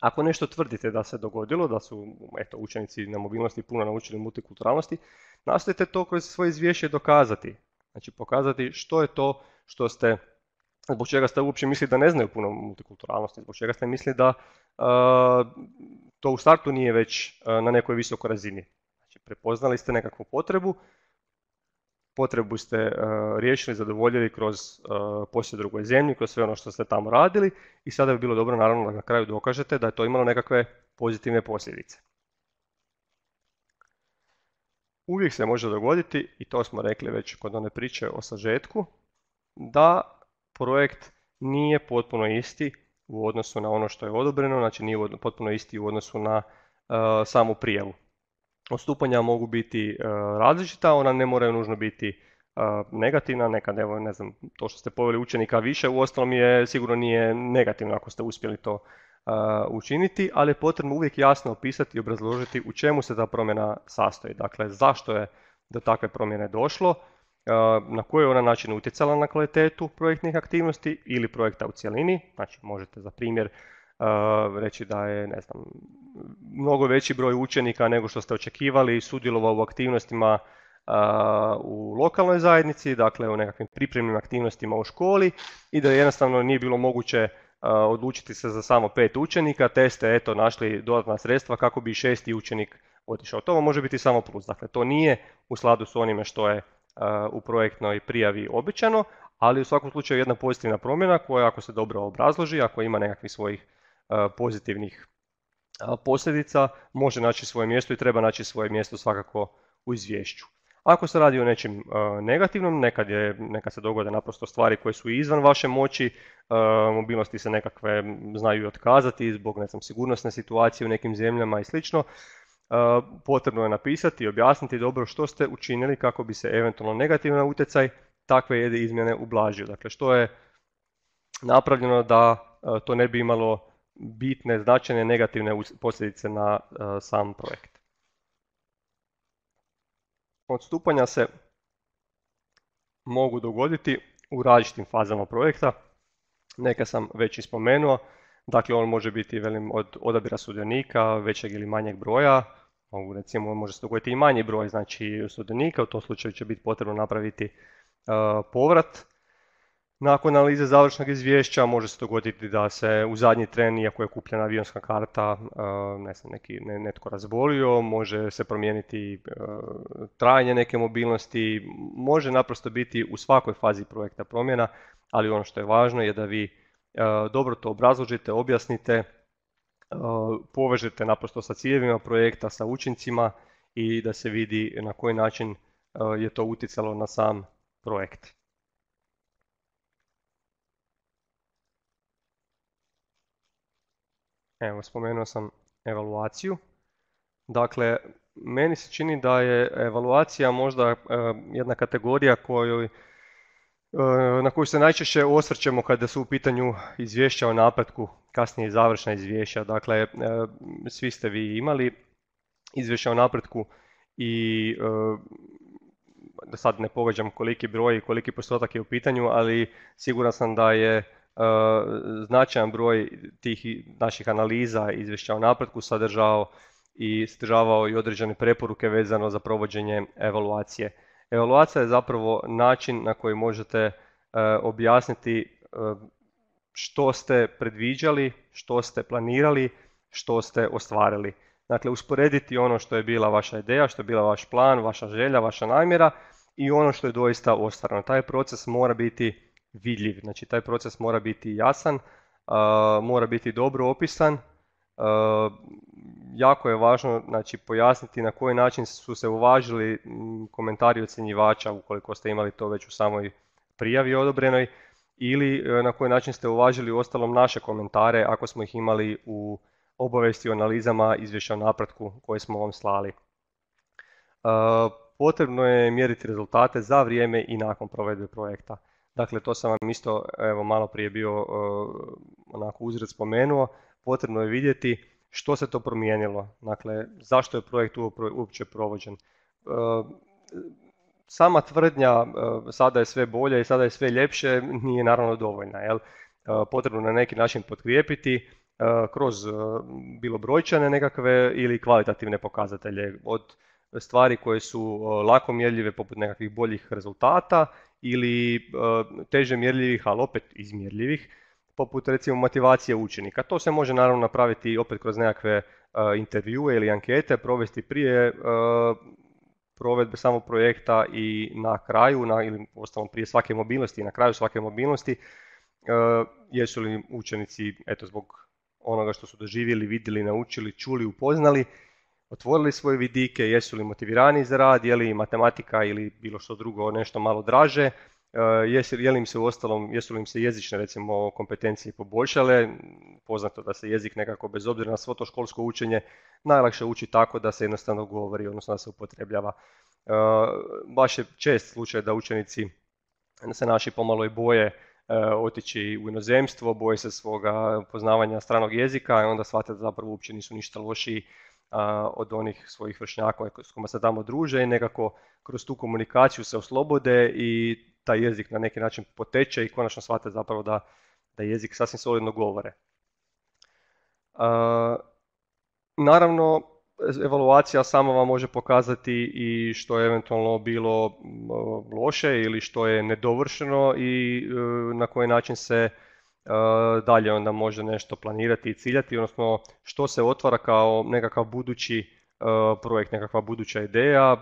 ako nešto tvrdite da se dogodilo, da su eto, učenici na mobilnosti puno naučili multikulturalnosti, nastojite to kroz svoje izvješće dokazati. Znači pokazati što je to što ste, zbog čega ste uopće mislili da ne znaju puno multikulturalnosti, zbog čega ste mislili da e, to u startu nije već e, na nekoj visokoj razini. Znači prepoznali ste nekakvu potrebu, potrebu ste e, riješili, zadovoljili kroz e, posjed drugoj zemlji, kroz sve ono što ste tamo radili i sada bi bilo dobro naravno da na kraju dokažete da je to imalo nekakve pozitivne posljedice. Uvijek se može dogoditi, i to smo rekli već kod one priče o sažetku, da projekt nije potpuno isti u odnosu na ono što je odobreno, znači nije potpuno isti u odnosu na e, samu prijavu odstupanja mogu biti e, različita, ona ne moraju nužno biti e, negativna, nekad evo ne znam, to što ste poveli učenika više, u ostalom je sigurno nije negativno ako ste uspjeli to e, učiniti, ali je potrebno uvijek jasno opisati i obrazložiti u čemu se ta promjena sastoji. Dakle, zašto je do takve promjene došlo, na koji je ona način utjecala na kvalitetu projektnih aktivnosti ili projekta u cjelini, znači možete za primjer Ehm, reći da je ne znam, mnogo veći broj učenika nego što ste očekivali sudjelovao u aktivnostima ehm, u lokalnoj zajednici, dakle u nekakvim pripremnim aktivnostima u školi i da jednostavno nije bilo moguće ehm, odlučiti se za samo pet učenika, te ste eto, našli dodatna sredstva kako bi šesti učenik otišao. To može biti samo plus, dakle to nije u sladu s onime što je u projektnoj prijavi običano, ali u svakom slučaju jedna pozitivna promjena koja ako se dobro obrazloži, ako ima nekakvih svojih pozitivnih posljedica, može naći svoje mjesto i treba naći svoje mjesto svakako u izvješću. Ako se radi o nečem negativnom, nekad, je, nekad se dogode naprosto stvari koje su izvan vaše moći, mobilnosti se nekakve znaju i otkazati zbog ne znam, sigurnosne situacije u nekim zemljama i slično. Potrebno je napisati i objasniti dobro što ste učinili kako bi se eventualno negativan utjecaj takve jede izmjene ublažio. Dakle, što je napravljeno da to ne bi imalo bitne, značajne negativne posljedice na e, sam projekt. Odstupanja se mogu dogoditi u različitim fazama projekta. Neka sam već i spomenuo, dakle on može biti velim, od odabira sudionika, većeg ili manjeg broja, mogu recimo može se dogoditi i manji broj znači sudionika, u tom slučaju će biti potrebno napraviti e, povrat nakon analize završnog izvješća može se dogoditi da se u zadnji tren, iako je kupljena avionska karta, e, ne znam, neki, netko razbolio, može se promijeniti e, trajanje neke mobilnosti, može naprosto biti u svakoj fazi projekta promjena, ali ono što je važno je da vi e, dobro to obrazložite, objasnite, povežete naprosto sa ciljevima projekta, sa učincima i da se vidi na koji način je to utjecalo na sam projekt. Evo, spomenuo sam evaluaciju. Dakle, meni se čini da je evaluacija možda e, jedna kategorija kojoj, e, na koju se najčešće osvrćemo kada su u pitanju izvješća o napretku, kasnije završna izvješća. Dakle, e, svi ste vi imali izvješća o napretku i da sad ne pogađam koliki broj i koliki postotak je u pitanju, ali siguran sam da je E, značajan broj tih naših analiza izvješća o napretku sadržao i sadržavao i određene preporuke vezano za provođenje evaluacije. Evaluacija je zapravo način na koji možete e, objasniti e, što ste predviđali, što ste planirali, što ste ostvarili. Dakle, usporediti ono što je bila vaša ideja, što je bila vaš plan, vaša želja, vaša namjera i ono što je doista ostvareno. Taj proces mora biti vidljiv. Znači taj proces mora biti jasan, mora biti dobro opisan. Jako je važno znači, pojasniti na koji način su se uvažili komentari ocjenjivača ukoliko ste imali to već u samoj prijavi odobrenoj ili e, na koji način ste uvažili ostalom naše komentare ako smo ih imali u obavesti o analizama izvješća o napretku koje smo vam slali. E, potrebno je mjeriti rezultate za vrijeme i nakon provedbe projekta. Dakle, to sam vam isto evo, malo prije bio e, onako uzred spomenuo. Potrebno je vidjeti što se to promijenilo. Dakle, zašto je projekt uopće provođen. E, sama tvrdnja e, sada je sve bolje i sada je sve ljepše nije naravno dovoljna. Jel? Potrebno na neki način potkrijepiti kroz bilo brojčane nekakve ili kvalitativne pokazatelje od stvari koje su lako mjerljive poput nekakvih boljih rezultata ili e, teže mjerljivih, ali opet izmjerljivih, poput recimo motivacije učenika. To se može naravno napraviti opet kroz nekakve e, intervjue ili ankete, provesti prije e, provedbe samog projekta i na kraju, ili ostalom prije svake mobilnosti i na kraju svake mobilnosti, jesu li učenici, eto, zbog onoga što su doživjeli, vidjeli, naučili, čuli, upoznali, otvorili svoje vidike, jesu li motivirani za rad, je li matematika ili bilo što drugo nešto malo draže, eh, jesu, je li im se ostalom jesu li im se jezične recimo kompetencije poboljšale, poznato da se jezik nekako bez obzira na svo to školsko učenje najlakše uči tako da se jednostavno govori, odnosno da se upotrebljava. Eh, baš je čest slučaj da učenici se naši pomalo i boje eh, otići u inozemstvo, boje se svoga poznavanja stranog jezika i onda shvate da zapravo uopće nisu ništa lošiji od onih svojih vršnjaka s kojima se tamo druže i nekako kroz tu komunikaciju se oslobode i taj jezik na neki način poteče i konačno shvate zapravo da, da jezik sasvim solidno govore. Naravno, evaluacija sama vam može pokazati i što je eventualno bilo loše ili što je nedovršeno i e, na koji način se E, dalje onda može nešto planirati i ciljati, odnosno što se otvara kao nekakav budući e, projekt, nekakva buduća ideja,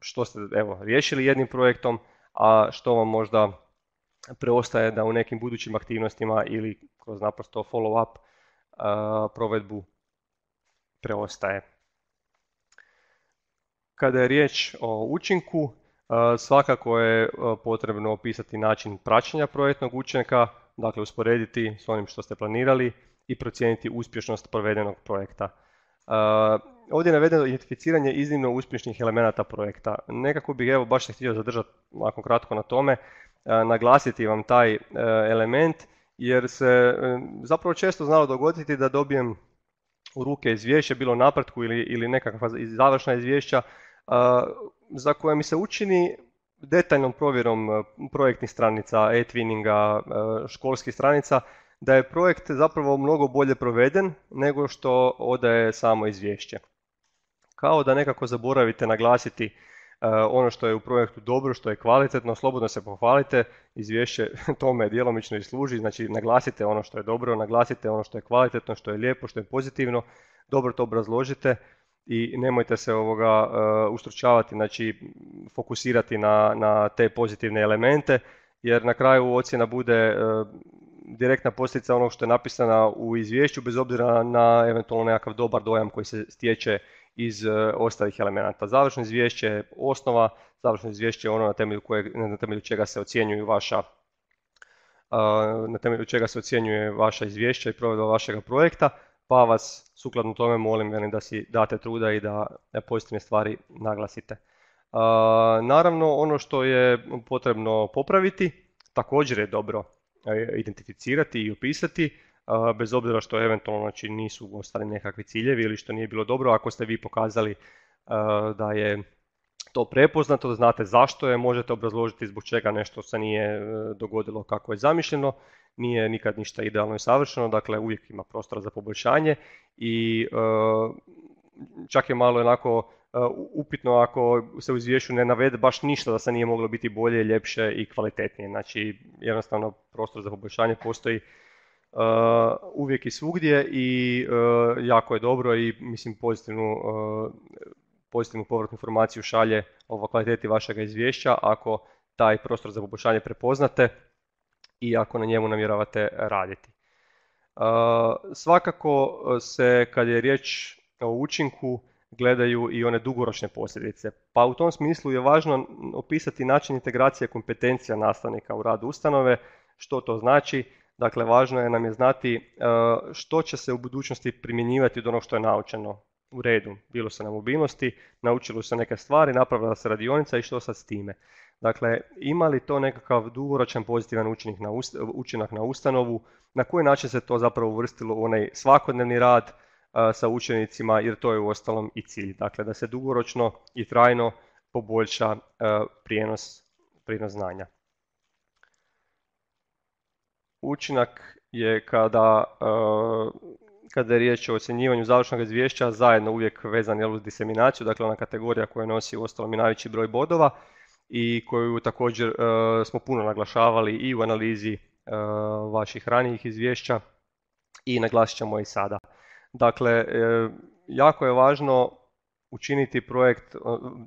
što ste evo, riješili jednim projektom, a što vam možda preostaje da u nekim budućim aktivnostima ili kroz naprosto follow-up e, provedbu preostaje. Kada je riječ o učinku, svakako je potrebno opisati način praćenja projektnog učinka, dakle usporediti s onim što ste planirali i procijeniti uspješnost provedenog projekta. E, ovdje je navedeno identificiranje iznimno uspješnih elemenata projekta. Nekako bih evo baš se htio zadržati ovako kratko na tome, e, naglasiti vam taj e, element jer se zapravo često znalo dogoditi da dobijem u ruke izvješće, bilo napretku ili, ili nekakva završna izvješća za koja mi se učini detaljnom provjerom e, projektnih stranica, e-twinninga, e, školskih stranica, da je projekt zapravo mnogo bolje proveden nego što odaje samo izvješće. Kao da nekako zaboravite naglasiti e, ono što je u projektu dobro, što je kvalitetno, slobodno se pohvalite, izvješće tome djelomično i služi, znači naglasite ono što je dobro, naglasite ono što je kvalitetno, što je lijepo, što je pozitivno, dobro to obrazložite, i nemojte se ovoga uh, ustručavati, znači fokusirati na, na te pozitivne elemente, jer na kraju ocjena bude uh, direktna posljedica onog što je napisana u izvješću, bez obzira na eventualno nekakav dobar dojam koji se stječe iz uh, ostalih elemenata. Završno izvješće je osnova, završno izvješće je ono na temelju, kojeg, na temelju čega se ocjenjuju vaša uh, na temelju čega se ocjenjuje vaša izvješća i provedba vašeg projekta, pa vas sukladno tome molim da si date truda i da pozitivne stvari naglasite. Naravno, ono što je potrebno popraviti, također je dobro e, identificirati i opisati, bez obzira što eventualno znači, nisu ostali nekakvi ciljevi ili što nije bilo dobro, ako ste vi pokazali da je to prepoznato, znate zašto je, možete obrazložiti zbog čega nešto se nije e, dogodilo kako je zamišljeno, nije nikad ništa idealno i savršeno, dakle uvijek ima prostora za poboljšanje i e, čak je malo onako e, upitno ako se u izvješću ne navede baš ništa da se nije moglo biti bolje, ljepše i kvalitetnije. Znači jednostavno prostor za poboljšanje postoji uvijek i svugdje i jako je dobro i mislim pozitivnu pozitivnu povratnu informaciju šalje o kvaliteti vašeg izvješća ako taj prostor za poboljšanje prepoznate i ako na njemu namjeravate raditi. E, svakako e, se kad je riječ o učinku gledaju i one dugoročne posljedice. Pa u tom smislu je važno opisati način integracije kompetencija nastavnika u rad ustanove, što to znači, dakle važno je nam je znati e, što će se u budućnosti primjenjivati od onog što je naučeno u redu, bilo se na mobilnosti, naučilo se neke stvari, napravila se radionica i što sad s time. Dakle, ima li to nekakav dugoročan pozitivan učinak na, na ustanovu, na koji način se to zapravo uvrstilo u onaj svakodnevni rad sa učenicima, jer to je u ostalom i cilj. Dakle, da se dugoročno i trajno poboljša prijenos, znanja. Učinak je kada kada je riječ o ocjenjivanju završnog izvješća zajedno uvijek vezan je uz diseminaciju, dakle ona kategorija koja nosi uostalom i najveći broj bodova i koju također e, smo puno naglašavali i u analizi e, vaših ranijih izvješća i naglasit ćemo i sada. Dakle, e, jako je važno učiniti projekt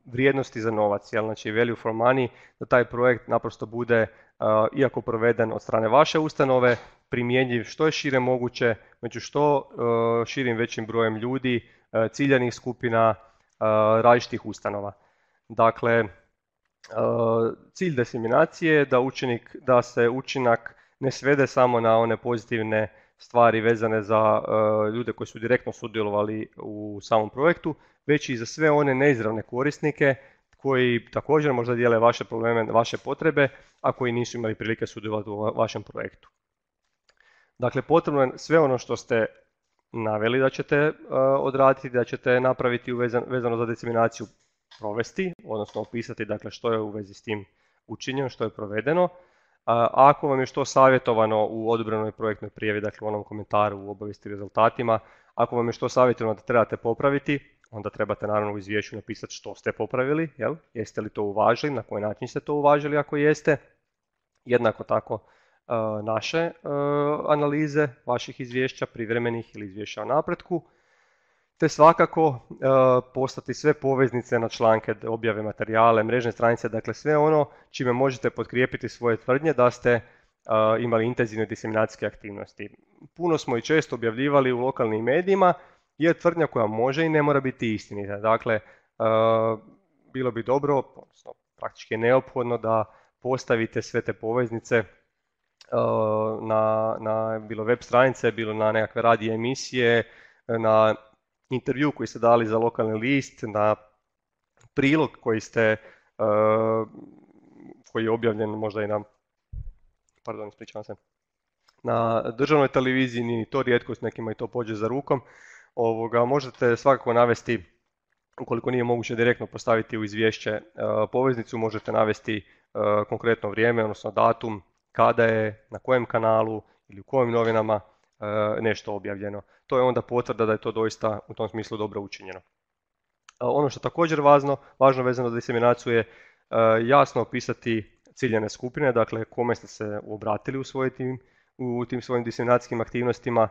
vrijednosti za novac, jel, znači value for money, da taj projekt naprosto bude, iako proveden od strane vaše ustanove, primjenjiv što je šire moguće, među što eh, širim većim brojem ljudi, eh, ciljanih skupina, eh, različitih ustanova. Dakle, cilj diseminacije je da, da se učinak ne svede samo na one pozitivne stvari vezane za ljude koji su direktno sudjelovali u samom projektu, već i za sve one neizravne korisnike koji također možda dijele vaše probleme, vaše potrebe, a koji nisu imali prilike sudjelovati u vašem projektu. Dakle, potrebno je sve ono što ste naveli da ćete e, odraditi, da ćete napraviti vezano za deciminaciju provesti, odnosno opisati dakle, što je u vezi s tim učinjeno, što je provedeno. E, ako vam je što savjetovano u odobrenoj projektnoj prijavi, dakle u onom komentaru u obavijesti rezultatima, ako vam je što savjetovano da trebate popraviti, onda trebate naravno u izvješću napisati što ste popravili, jeste li to uvažili, na koji način ste to uvažili ako jeste. Jednako tako E, naše e, analize vaših izvješća, privremenih ili izvješća o napretku, te svakako e, postati sve poveznice na članke, objave materijale, mrežne stranice, dakle sve ono čime možete potkrijepiti svoje tvrdnje da ste imali intenzivne diseminacijske aktivnosti. Puno smo i često objavljivali u lokalnim medijima je tvrdnja koja može i ne mora biti istinita. Dakle, bilo bi dobro, praktički je neophodno da postavite sve te poveznice E, na, na bilo web stranice, bilo na nekakve radije emisije, e, na intervju koji ste dali za lokalni list, na prilog koji ste e, koji je objavljen možda i na pardon, ispričavam se, na državnoj televiziji, ni to rijetkost, nekima i to pođe za rukom. Ovoga, možete svakako navesti, ukoliko nije moguće direktno postaviti u izvješće poveznicu, možete navesti konkretno vrijeme, odnosno datum kada je, na kojem kanalu ili u kojim novinama e, nešto objavljeno. To je onda potvrda da je to doista u tom smislu dobro učinjeno. E, ono što je također važno, važno vezano za diseminaciju je e, jasno opisati ciljene skupine, dakle kome ste se obratili u, tim, u tim svojim diseminacijskim aktivnostima,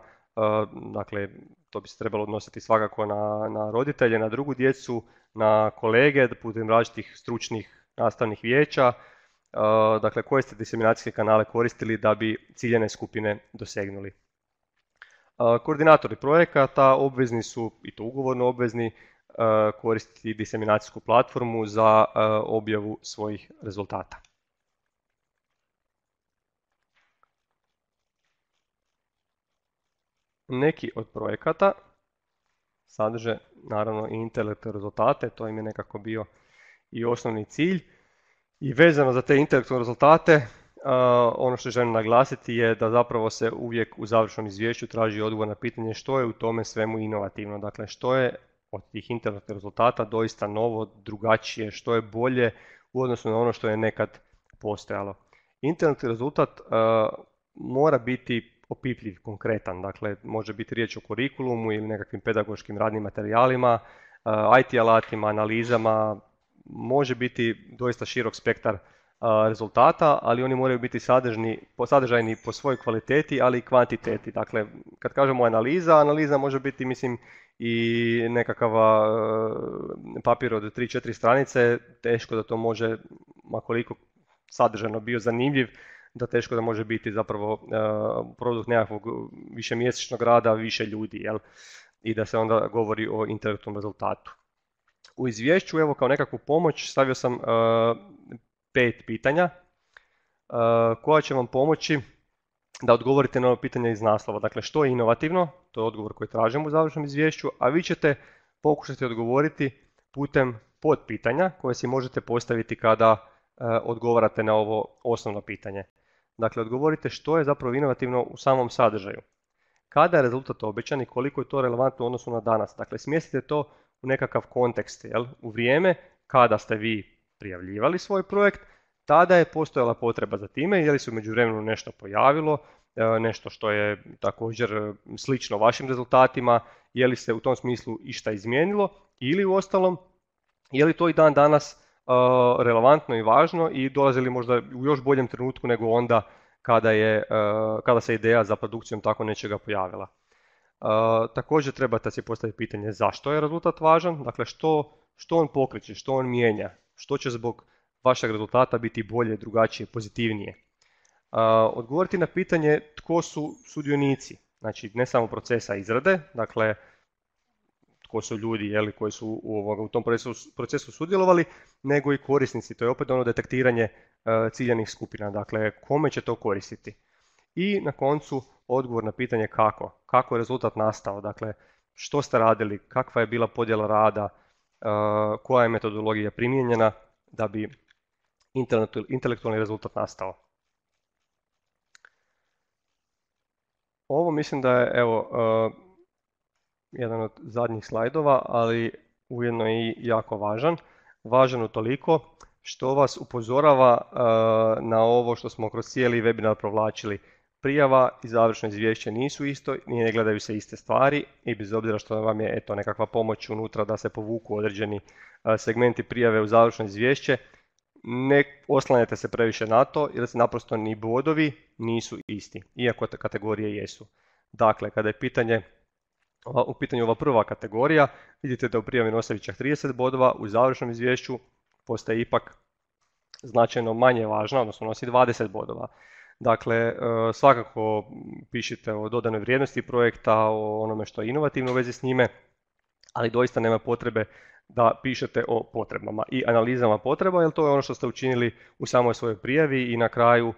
dakle to bi se trebalo odnositi svakako na, na roditelje, na drugu djecu, na kolege putem različitih stručnih nastavnih vijeća, Eh, dakle koje ste diseminacijske kanale koristili da bi ciljene skupine dosegnuli. Eh, koordinatori projekata obvezni su, i to ugovorno obvezni, eh, koristiti diseminacijsku platformu za objavu svojih rezultata. Neki od projekata sadrže naravno i intelektualne rezultate, to im je nekako bio i osnovni cilj. I vezano za te intelektualne rezultate, ono što želim naglasiti je da zapravo se uvijek u završnom izvješću traži odgovor na pitanje što je u tome svemu inovativno, dakle što je od tih intelektualnih rezultata doista novo, drugačije, što je bolje u odnosu na ono što je nekad postojalo. Intelektualni rezultat mora biti opipljiv, konkretan, dakle može biti riječ o kurikulumu ili nekakvim pedagoškim radnim materijalima, IT alatima, analizama, može biti doista širok spektar rezultata, ali oni moraju biti sadržni, sadržajni po svojoj kvaliteti, ali i kvantiteti. Dakle, kad kažemo analiza, analiza može biti, mislim, i nekakav papir od 3-4 stranice, teško da to može, makoliko sadržajno bio zanimljiv, da teško da može biti zapravo produkt nekakvog višemjesečnog rada više ljudi, I da se onda govori o intelektualnom rezultatu u izvješću, evo kao nekakvu pomoć, stavio sam e, pet pitanja e, koja će vam pomoći da odgovorite na ovo pitanje iz naslova. Dakle, što je inovativno, to je odgovor koji tražimo u završnom izvješću, a vi ćete pokušati odgovoriti putem podpitanja koje si možete postaviti kada e, odgovarate na ovo osnovno pitanje. Dakle, odgovorite što je zapravo inovativno u samom sadržaju. Kada je rezultat obećan i koliko je to relevantno u odnosu na danas. Dakle, smjestite to u nekakav kontekst. Jel? U vrijeme kada ste vi prijavljivali svoj projekt, tada je postojala potreba za time, je li se u vremenu nešto pojavilo, e, nešto što je također e, slično vašim rezultatima, je li se u tom smislu išta izmijenilo ili u ostalom, je li to i dan danas e, relevantno i važno i dolazi li možda u još boljem trenutku nego onda kada, je, kada se ideja za produkcijom tako nečega pojavila također trebate si postaviti pitanje zašto je rezultat važan, dakle što, što on pokreće, što on mijenja, što će zbog vašeg rezultata biti bolje, drugačije, pozitivnije. Odgovoriti na pitanje tko su sudionici, znači ne samo procesa izrade, dakle tko su ljudi jeli, koji su u, tom procesu, procesu sudjelovali, nego i korisnici. To je opet ono detektiranje e, ciljanih skupina, dakle kome će to koristiti. I na koncu odgovor na pitanje kako. Kako je rezultat nastao, dakle što ste radili, kakva je bila podjela rada, e, koja je metodologija primijenjena da bi intelektualni rezultat nastao. Ovo mislim da je evo e, jedan od zadnjih slajdova, ali ujedno i jako važan. Važan u toliko što vas upozorava e, na ovo što smo kroz cijeli webinar provlačili prijava i završno izvješće nisu isto, nije ne gledaju se iste stvari i bez obzira što vam je eto nekakva pomoć unutra da se povuku određeni e, segmenti prijave u završno izvješće, ne oslanjate se previše na to jer se naprosto ni bodovi nisu isti, iako te kategorije jesu. Dakle, kada je pitanje u pitanju ova prva kategorija, vidite da u prijavi Nosevića 30 bodova, u završnom izvješću postaje ipak značajno manje važna, odnosno nosi 20 bodova. Dakle, e, svakako pišite o dodanoj vrijednosti projekta, o onome što je inovativno u vezi s njime, ali doista nema potrebe da pišete o potrebama i analizama potreba, jer to je ono što ste učinili u samoj svojoj prijavi i na kraju e,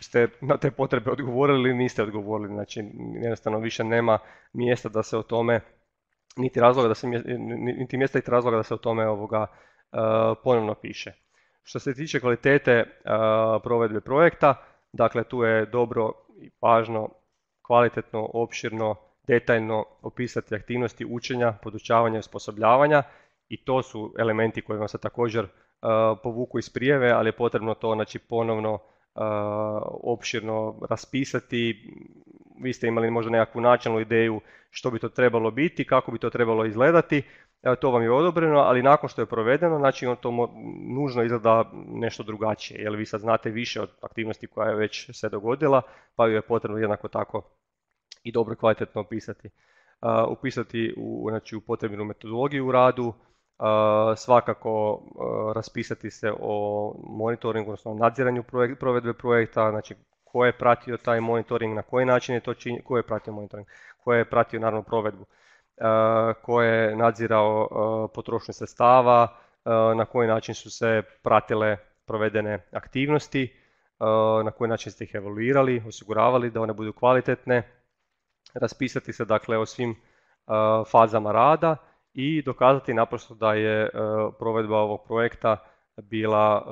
ste na te potrebe odgovorili ili niste odgovorili. Znači, jednostavno više nema mjesta da se o tome, niti, razloga da se, niti mjesta niti razloga da se o tome ovoga e, ponovno piše. Što se tiče kvalitete eh, provedbe projekta, dakle tu je dobro i važno kvalitetno, opširno, detaljno opisati aktivnosti učenja, podučavanja i osposobljavanja i to su elementi koji vam se također eh, povuku iz prijeve, ali je potrebno to znači, ponovno eh, opširno raspisati. Vi ste imali možda nekakvu načelnu ideju što bi to trebalo biti, kako bi to trebalo izgledati, evo to vam je odobreno, ali nakon što je provedeno, znači on to nužno izgleda nešto drugačije, jer vi sad znate više od aktivnosti koja je već se dogodila, pa ju je potrebno jednako tako i dobro kvalitetno opisati. upisati u, znači, u potrebnu metodologiju u radu, svakako raspisati se o monitoringu, odnosno nadziranju provedbe projekta, znači ko je pratio taj monitoring, na koji način je to činio, ko je pratio monitoring, ko je pratio naravno provedbu. E, koje je nadzirao e, potrošnju sredstava, e, na koji način su se pratile provedene aktivnosti, na koji način ste ih evaluirali, osiguravali da one budu kvalitetne, raspisati se dakle o svim fazama rada i dokazati naprosto da je provedba ovog projekta bila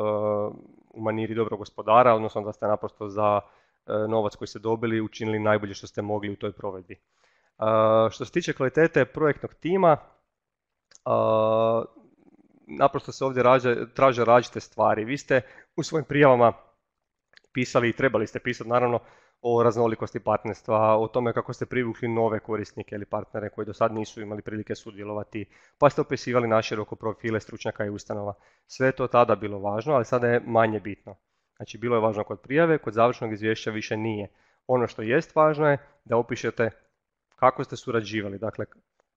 u maniri dobrog gospodara, odnosno da ste naprosto za novac koji ste dobili učinili najbolje što ste mogli u toj provedbi. Što se tiče kvalitete projektnog tima, naprosto se ovdje traže različite stvari. Vi ste u svojim prijavama pisali i trebali ste pisati naravno o raznolikosti partnerstva, o tome kako ste privukli nove korisnike ili partnere koji do sad nisu imali prilike sudjelovati, pa ste opisivali naširoko profile stručnjaka i ustanova. Sve je to tada bilo važno, ali sada je manje bitno. Znači bilo je važno kod prijave, kod završnog izvješća više nije. Ono što jest važno je da opišete kako ste surađivali, dakle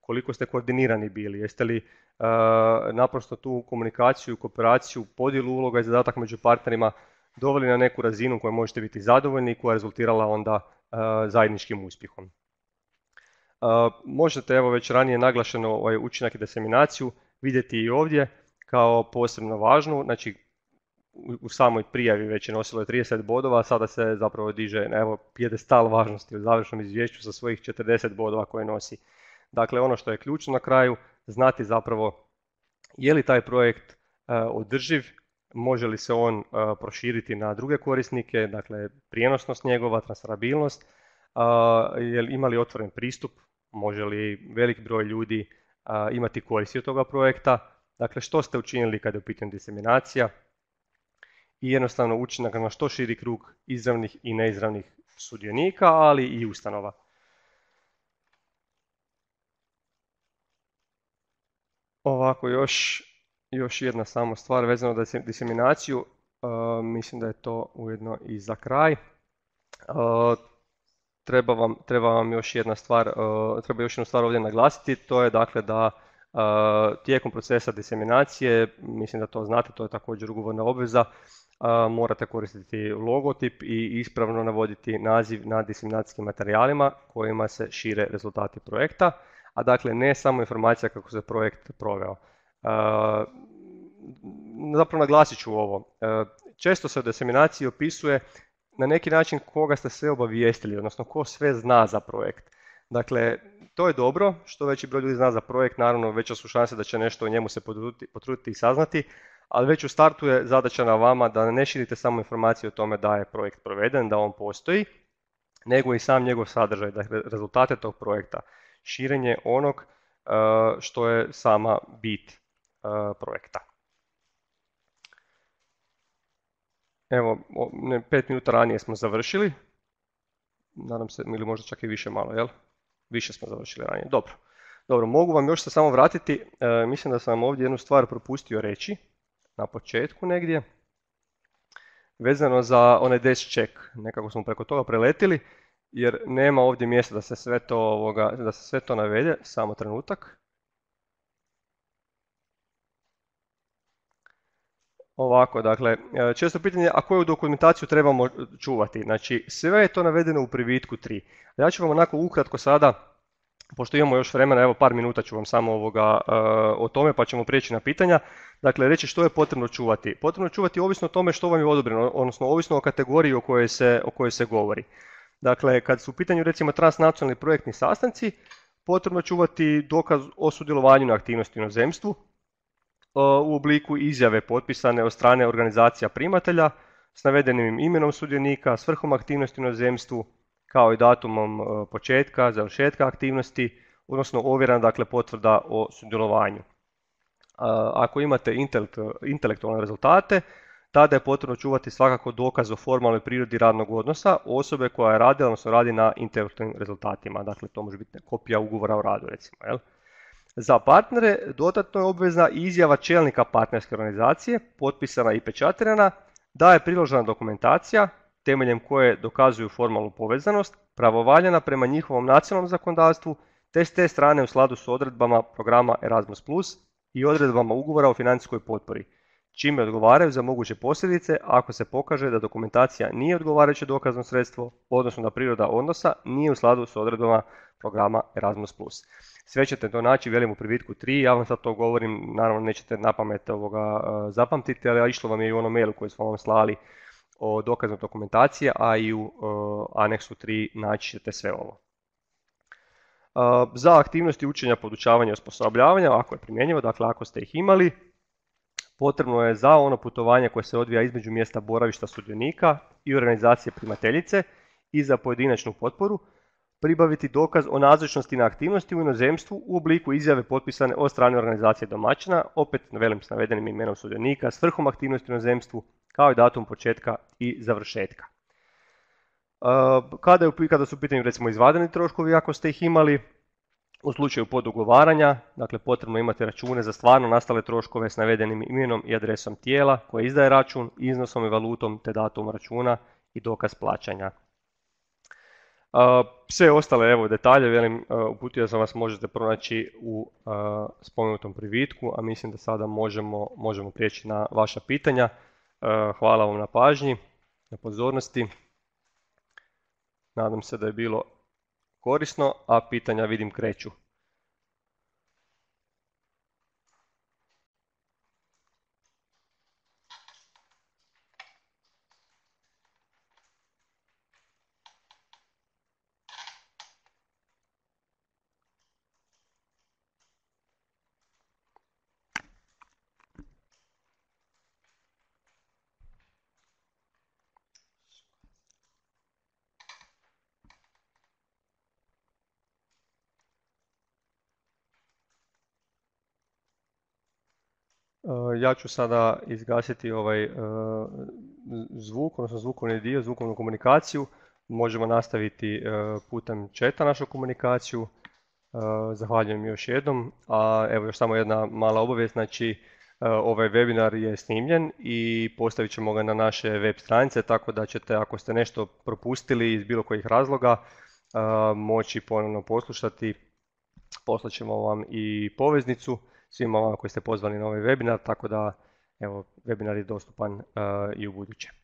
koliko ste koordinirani bili, jeste li e, naprosto tu komunikaciju, kooperaciju, podjelu uloga i zadatak među partnerima doveli na neku razinu koju možete biti zadovoljni i koja je rezultirala onda e, zajedničkim uspjehom. E, možete, evo već ranije naglašeno ovaj učinak i diseminaciju, vidjeti i ovdje kao posebno važnu, znači u, samoj prijavi već je nosilo 30 bodova, a sada se zapravo diže na evo, važnosti u završnom izvješću sa svojih 40 bodova koje nosi. Dakle, ono što je ključno na kraju, znati zapravo je li taj projekt e, održiv, može li se on e, proširiti na druge korisnike, dakle prijenosnost njegova, transferabilnost, e, je ima li otvoren pristup, može li velik broj ljudi imati koristi od toga projekta, dakle što ste učinili kada je u pitanju diseminacija, i jednostavno učinak na što širi krug izravnih i neizravnih sudionika, ali i ustanova. Ovako još, još jedna samo stvar vezano za diseminaciju, e, mislim da je to ujedno i za kraj. E, treba, vam, treba vam još jedna stvar, e, treba još jednu stvar ovdje naglasiti, to je dakle da tijekom procesa diseminacije, mislim da to znate, to je također ugovorna obveza, a, morate koristiti logotip i ispravno navoditi naziv na diseminacijskim materijalima kojima se šire rezultati projekta, a dakle ne samo informacija kako se projekt proveo. zapravo naglasit ću ovo. često se u diseminaciji opisuje na neki način koga ste sve obavijestili, odnosno ko sve zna za projekt. Dakle, to je dobro, što veći broj ljudi zna za projekt, naravno veća su šanse da će nešto o njemu se potruditi i saznati, ali već u startu je zadaća na vama da ne širite samo informacije o tome da je projekt proveden, da on postoji, nego i sam njegov sadržaj, dakle rezultate tog projekta, širenje onog e, što je sama bit e, projekta. Evo, pet minuta ranije smo završili, nadam se, ili možda čak i više malo, jel? Više smo završili ranije, dobro. Dobro, mogu vam još se samo vratiti, e, mislim da sam vam ovdje jednu stvar propustio reći, na početku negdje, vezano za onaj desk check. Nekako smo preko toga preletili, jer nema ovdje mjesta da se sve to, ovoga, da se sve to navede, samo trenutak. Ovako, dakle, e, često pitanje, a koju dokumentaciju trebamo čuvati? Znači, sve je to navedeno u privitku 3. Ja ću vam onako ukratko sada Pošto imamo još vremena, evo par minuta ću vam samo ovoga, e, o tome pa ćemo prijeći na pitanja. Dakle, reći što je potrebno čuvati. Potrebno je čuvati ovisno o tome što vam je odobreno, odnosno ovisno o kategoriji o kojoj se, o kojoj se govori. Dakle, kad su u pitanju recimo transnacionalni projektni sastanci, potrebno čuvati dokaz o sudjelovanju na aktivnosti u inozemstvu e, u obliku izjave potpisane od strane organizacija primatelja s navedenim imenom sudionika, svrhom aktivnosti na inozemstvu, kao i datumom e, početka, završetka aktivnosti, odnosno ovjerena dakle, potvrda o sudjelovanju. E, ako imate intelektualne rezultate, tada je potrebno čuvati svakako dokaz o formalnoj prirodi radnog odnosa osobe koja je radila, odnosno radi na intelektualnim rezultatima. Dakle, to može biti kopija ugovora o radu, recimo. Jel? Za partnere dodatno je obvezna izjava čelnika partnerske organizacije, potpisana i pečatirana, da je priložena dokumentacija, temeljem koje dokazuju formalnu povezanost, pravovaljena prema njihovom nacionalnom zakonodavstvu, te s te strane u skladu s odredbama programa Erasmus+, i odredbama ugovora o financijskoj potpori, čime odgovaraju za moguće posljedice ako se pokaže da dokumentacija nije odgovarajuće dokazno sredstvo, odnosno da priroda odnosa nije u skladu s odredbama programa Erasmus+. Sve ćete to naći, velim u privitku 3, ja vam sad to govorim, naravno nećete na pamet ovoga eh, zapamtiti, ali išlo vam je i ono mailu koji smo vam slali o dokaznoj dokumentaciji, a i u e, aneksu 3 naći ćete sve ovo. E, za aktivnosti učenja, podučavanja i osposobljavanja, ako je primjenjivo, dakle ako ste ih imali, potrebno je za ono putovanje koje se odvija između mjesta boravišta sudionika i organizacije primateljice i za pojedinačnu potporu, pribaviti dokaz o nazočnosti na aktivnosti u inozemstvu u obliku izjave potpisane od strane organizacije domaćina, opet velim s navedenim imenom sudionika, svrhom aktivnosti u inozemstvu, kao i datum početka i završetka. Uh, kada, je, kada su u pitanju recimo izvadeni troškovi, ako ste ih imali, u slučaju podugovaranja, dakle potrebno imati račune za stvarno nastale troškove s navedenim imenom i adresom tijela koje izdaje račun, iznosom i valutom te datum računa i dokaz plaćanja. Uh, sve ostale evo, detalje, velim, uh, uputio sam vas, možete pronaći u spomenutom privitku, a mislim da sada možemo, možemo prijeći na vaša pitanja. E, hvala vam na pažnji, na pozornosti. Nadam se da je bilo korisno, a pitanja vidim kreću. ja ću sada izgasiti ovaj e, zvuk, odnosno zvukovni dio, zvukovnu komunikaciju. Možemo nastaviti e, putem četa našu komunikaciju. E, zahvaljujem još jednom. A evo još samo jedna mala obavijest, znači ovaj webinar je snimljen i postavit ćemo ga na naše web stranice, tako da ćete ako ste nešto propustili iz bilo kojih razloga moći ponovno poslušati. Poslat ćemo vam i poveznicu svima vama koji ste pozvali na ovaj webinar, tako da evo, webinar je dostupan e, i u buduće.